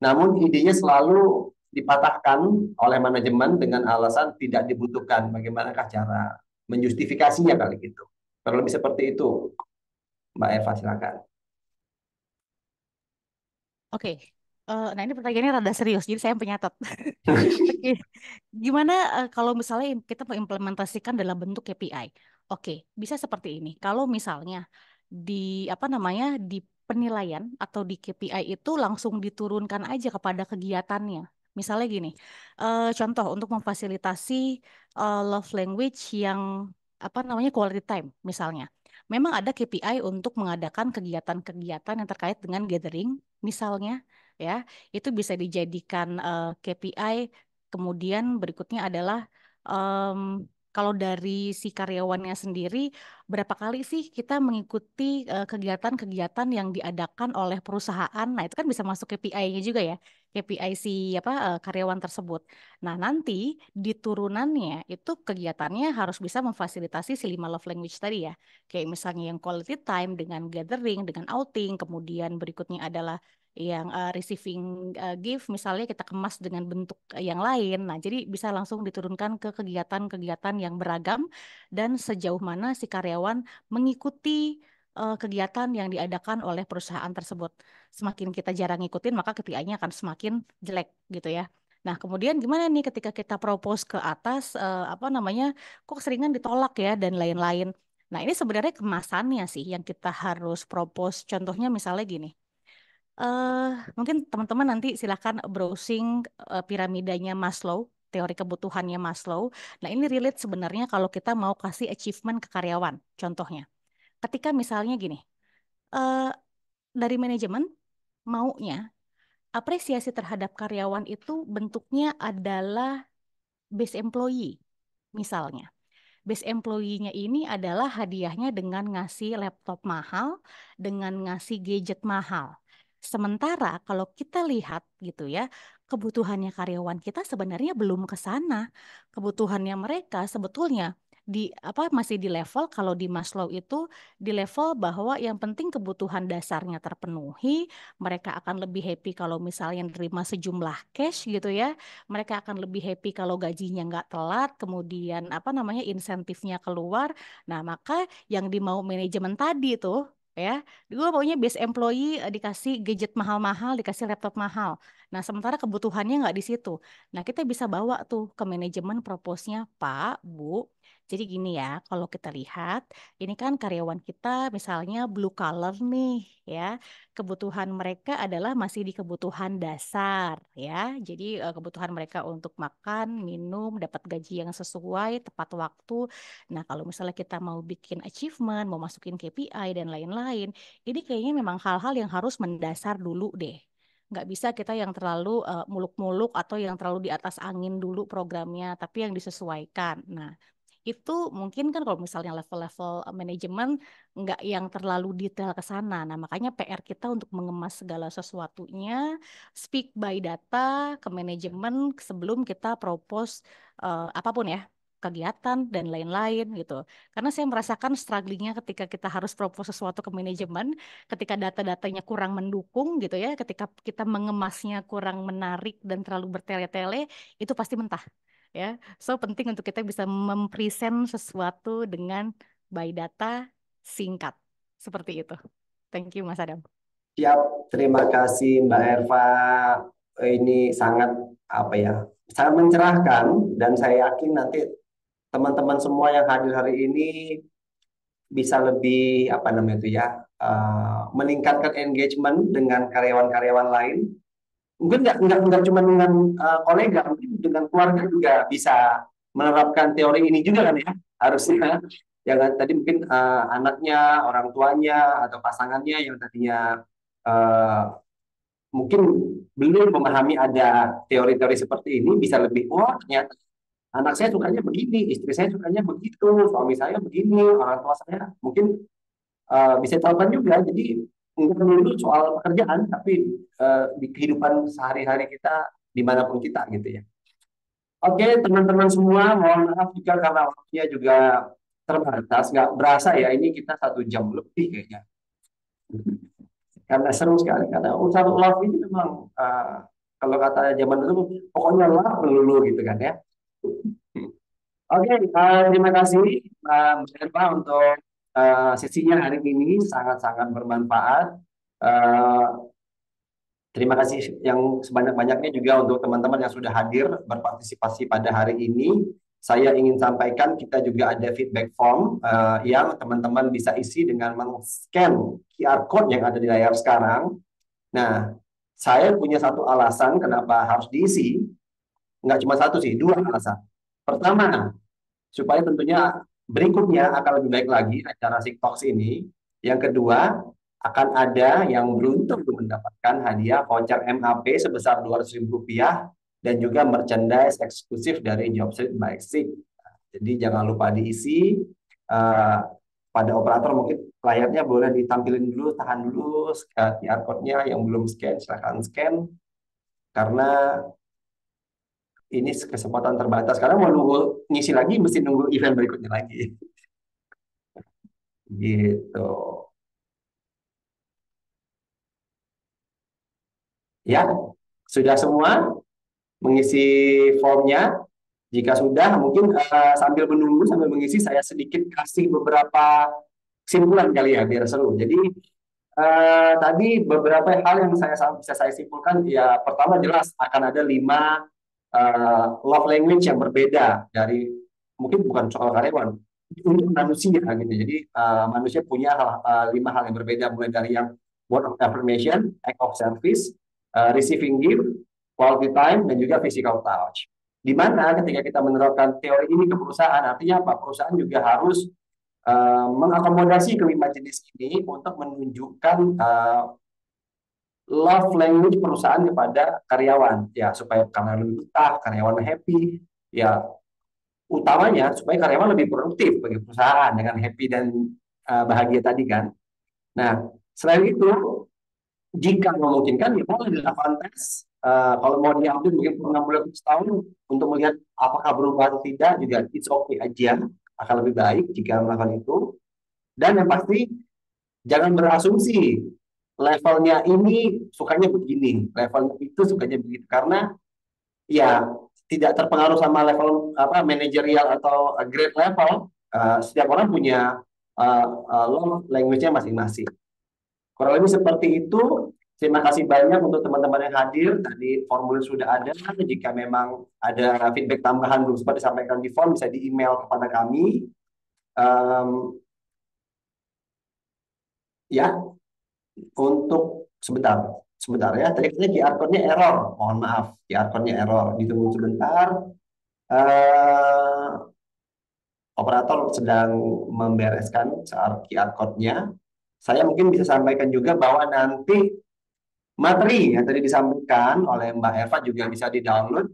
namun idenya selalu dipatahkan oleh manajemen dengan alasan tidak dibutuhkan bagaimanakah cara menjustifikasinya kali gitu Terlebih seperti itu Mbak Eva silakan. Oke, okay. uh, eh, nah ini pertanyaannya rada serius, jadi saya penyatat. okay. Gimana uh, kalau misalnya kita mengimplementasikan dalam bentuk KPI? Oke, okay. bisa seperti ini. Kalau misalnya di apa namanya di penilaian atau di KPI itu langsung diturunkan aja kepada kegiatannya. Misalnya gini, uh, contoh untuk memfasilitasi uh, love language yang apa namanya quality time misalnya memang ada KPI untuk mengadakan kegiatan-kegiatan yang terkait dengan gathering, misalnya ya, itu bisa dijadikan uh, eh, KPI. Kemudian berikutnya adalah um, kalau dari si karyawannya sendiri, berapa kali sih kita mengikuti eh, kegiatan-kegiatan uh, yang diadakan oleh perusahaan? Nah, itu kan bisa masuk KPI-nya juga ya. KPI si apa uh, karyawan tersebut. Nah, nanti di turunannya itu kegiatannya harus bisa memfasilitasi si lima love language tadi ya. Kayak misalnya yang quality time dengan gathering, dengan outing, kemudian berikutnya adalah yang uh, receiving uh, gift misalnya kita kemas dengan bentuk yang lain. Nah, jadi bisa langsung diturunkan ke kegiatan-kegiatan yang beragam dan sejauh mana si karyawan mengikuti uh, kegiatan yang diadakan oleh perusahaan tersebut. Semakin kita jarang ngikutin, maka KPI-nya akan semakin jelek gitu ya. Nah, kemudian gimana nih ketika kita propose ke atas uh, apa namanya? kok seringan ditolak ya dan lain-lain. Nah, ini sebenarnya kemasannya sih yang kita harus propose. Contohnya misalnya gini. Uh, mungkin teman-teman nanti silahkan browsing uh, piramidanya Maslow teori kebutuhannya Maslow. Nah, ini relate sebenarnya kalau kita mau kasih achievement ke karyawan, contohnya ketika misalnya gini, uh, dari manajemen maunya apresiasi terhadap karyawan itu bentuknya adalah base employee misalnya. Base employee-nya ini adalah hadiahnya dengan ngasih laptop mahal, dengan ngasih gadget mahal. Sementara kalau kita lihat gitu ya, kebutuhannya karyawan kita sebenarnya belum ke sana. Kebutuhannya mereka sebetulnya di apa masih di level kalau di Maslow itu di level bahwa yang penting kebutuhan dasarnya terpenuhi, mereka akan lebih happy kalau misalnya terima sejumlah cash gitu ya. Mereka akan lebih happy kalau gajinya nggak telat, kemudian apa namanya insentifnya keluar. Nah, maka yang dimau manajemen tadi tuh ya. Gue maunya base employee eh, dikasih gadget mahal-mahal, dikasih laptop mahal. Nah, sementara kebutuhannya nggak di situ. Nah, kita bisa bawa tuh ke manajemen proposnya, Pak, Bu, jadi gini ya, kalau kita lihat, ini kan karyawan kita misalnya blue color nih ya. Kebutuhan mereka adalah masih di kebutuhan dasar ya. Jadi eh, kebutuhan mereka untuk makan, minum, dapat gaji yang sesuai, tepat waktu. Nah, kalau misalnya kita mau bikin achievement, mau masukin KPI dan lain-lain, ini kayaknya memang hal-hal yang harus mendasar dulu deh nggak bisa kita yang terlalu eh, muluk-muluk uh, atau yang terlalu di atas angin dulu programnya, tapi yang disesuaikan. Nah, itu mungkin kan kalau misalnya level-level eh, manajemen nggak yang terlalu detail ke sana. Nah, makanya PR kita untuk mengemas segala sesuatunya, speak by data ke manajemen sebelum kita propose uh, apapun ya kegiatan dan lain-lain gitu. Karena saya merasakan strugglingnya ketika kita harus propose sesuatu ke manajemen, ketika data-datanya kurang mendukung gitu ya, ketika kita mengemasnya kurang menarik dan terlalu bertele-tele, itu pasti mentah ya. So penting untuk kita bisa mempresent sesuatu dengan by data singkat seperti itu. Thank you Mas Adam. Siap, terima kasih Mbak Erva. Ini sangat apa ya? Sangat mencerahkan dan saya yakin nanti teman-teman semua yang hadir hari ini bisa lebih apa namanya itu ya uh, meningkatkan engagement dengan karyawan-karyawan lain mungkin nggak nggak nggak cuma dengan uh, kolega mungkin dengan keluarga juga bisa menerapkan teori ini juga kan ya harusnya jangan ya tadi mungkin uh, anaknya orang tuanya atau pasangannya yang tadinya uh, mungkin belum memahami ada teori-teori seperti ini bisa lebih wah ternyata anak saya sukanya begini istri saya sukanya begitu suami saya begini orang tua saya mungkin uh, bisa tahu juga jadi bukan melulu soal pekerjaan, tapi uh, di kehidupan sehari-hari kita dimanapun kita gitu ya. Oke, teman-teman semua, mohon maaf jika karena waktunya juga terbatas, nggak berasa ya ini kita satu jam lebih kayaknya. Karena seru sekali, karena usaha love ini memang uh, kalau kata zaman dulu pokoknya love melulu gitu kan ya. Oke, okay, uh, eh, terima kasih uh, Mbak untuk uh, sesinya hari ini sangat-sangat bermanfaat. Uh, terima kasih yang sebanyak-banyaknya juga untuk teman-teman yang sudah hadir berpartisipasi pada hari ini. Saya ingin sampaikan kita juga ada feedback form uh, yang teman-teman bisa isi dengan men-scan QR code yang ada di layar sekarang. Nah, saya punya satu alasan kenapa harus diisi. Nggak cuma satu sih, dua alasan. Pertama, supaya tentunya Berikutnya akan lebih baik lagi acara Siktoks ini. Yang kedua, akan ada yang beruntung mendapatkan hadiah voucher MHP sebesar Rp200.000 dan juga merchandise eksklusif dari Jobstreet by Sik. Jadi jangan lupa diisi. Uh, pada operator mungkin layarnya boleh ditampilkan dulu, tahan dulu QR code-nya yang belum scan silahkan scan karena ini kesempatan terbatas karena mau nunggu ngisi lagi mesti nunggu event berikutnya lagi gitu ya sudah semua mengisi formnya jika sudah mungkin uh, sambil menunggu sambil mengisi saya sedikit kasih beberapa simpulan kali ya biar seru jadi uh, tadi beberapa hal yang saya bisa saya simpulkan ya pertama jelas akan ada lima uh, love language yang berbeda dari mungkin bukan soal karyawan untuk manusia gitu. Jadi uh, manusia punya hal, uh, lima hal yang berbeda mulai dari yang word of affirmation, act of service, uh, receiving gift, quality time, dan juga physical touch. Di mana ketika kita menerapkan teori ini ke perusahaan, artinya apa? Perusahaan juga harus uh, mengakomodasi kelima jenis ini untuk menunjukkan uh, love language perusahaan kepada karyawan ya supaya karyawan lebih betah karyawan happy ya utamanya supaya karyawan lebih produktif bagi perusahaan dengan happy dan uh, bahagia tadi kan nah selain itu jika memungkinkan ya boleh dilakukan tes uh, kalau mau diambil mungkin pernah enam setahun untuk melihat apakah berubah atau tidak juga it's okay aja akan lebih baik jika melakukan itu dan yang pasti jangan berasumsi levelnya ini sukanya begini, level itu sukanya begitu karena ya tidak terpengaruh sama level apa manajerial atau grade level. Uh, setiap orang punya uh, uh, language-nya masing-masing. Kurang lebih seperti itu. Terima kasih banyak untuk teman-teman yang hadir. Tadi formulir sudah ada. Jika memang ada feedback tambahan belum sempat disampaikan di form, bisa di email kepada kami. Um, ya, untuk sebentar sebentar ya Terakhirnya katanya QR code-nya error mohon maaf QR code-nya error ditunggu sebentar uh, operator sedang membereskan QR code-nya saya mungkin bisa sampaikan juga bahwa nanti materi yang tadi disampaikan oleh Mbak Eva juga bisa di download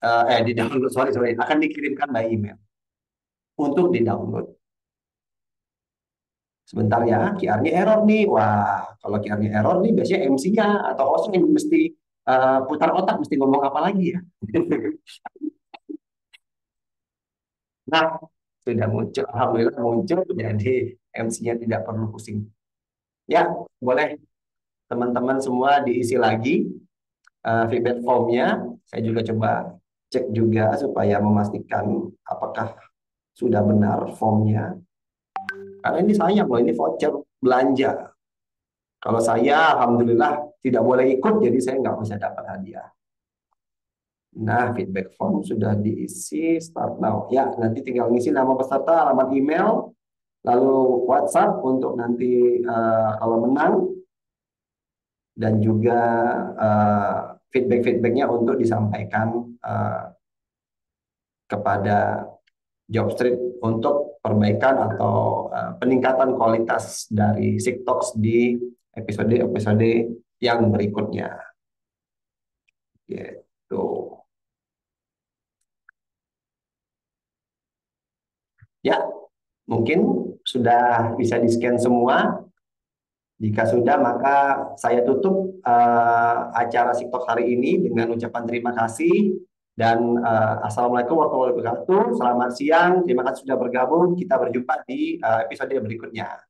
eh, eh di download sorry sorry akan dikirimkan by email untuk di download sebentar ya QR-nya error nih wah kalau QR-nya error nih biasanya MC-nya atau host nya mesti uh, putar otak mesti ngomong apa lagi ya nah sudah muncul alhamdulillah muncul jadi MC-nya tidak perlu pusing ya boleh teman-teman semua diisi lagi uh, feedback form-nya. saya juga coba cek juga supaya memastikan apakah sudah benar formnya karena ini sayang loh, ini voucher belanja. Kalau saya, alhamdulillah tidak boleh ikut, jadi saya nggak bisa dapat hadiah. Nah, feedback form sudah diisi, start now. Ya, nanti tinggal ngisi nama peserta, alamat email, lalu WhatsApp untuk nanti uh, kalau menang, dan juga uh, feedback-feedbacknya untuk disampaikan uh, kepada Jobstreet untuk perbaikan atau eh, peningkatan kualitas dari Siktoks di episode-episode yang berikutnya. Gitu. Ya, mungkin sudah bisa di-scan semua. Jika sudah, maka saya tutup uh, acara Siktok hari ini dengan ucapan terima kasih. Dan uh, Assalamualaikum warahmatullahi wabarakatuh. Selamat siang. Terima kasih sudah bergabung. Kita berjumpa di uh, episode berikutnya.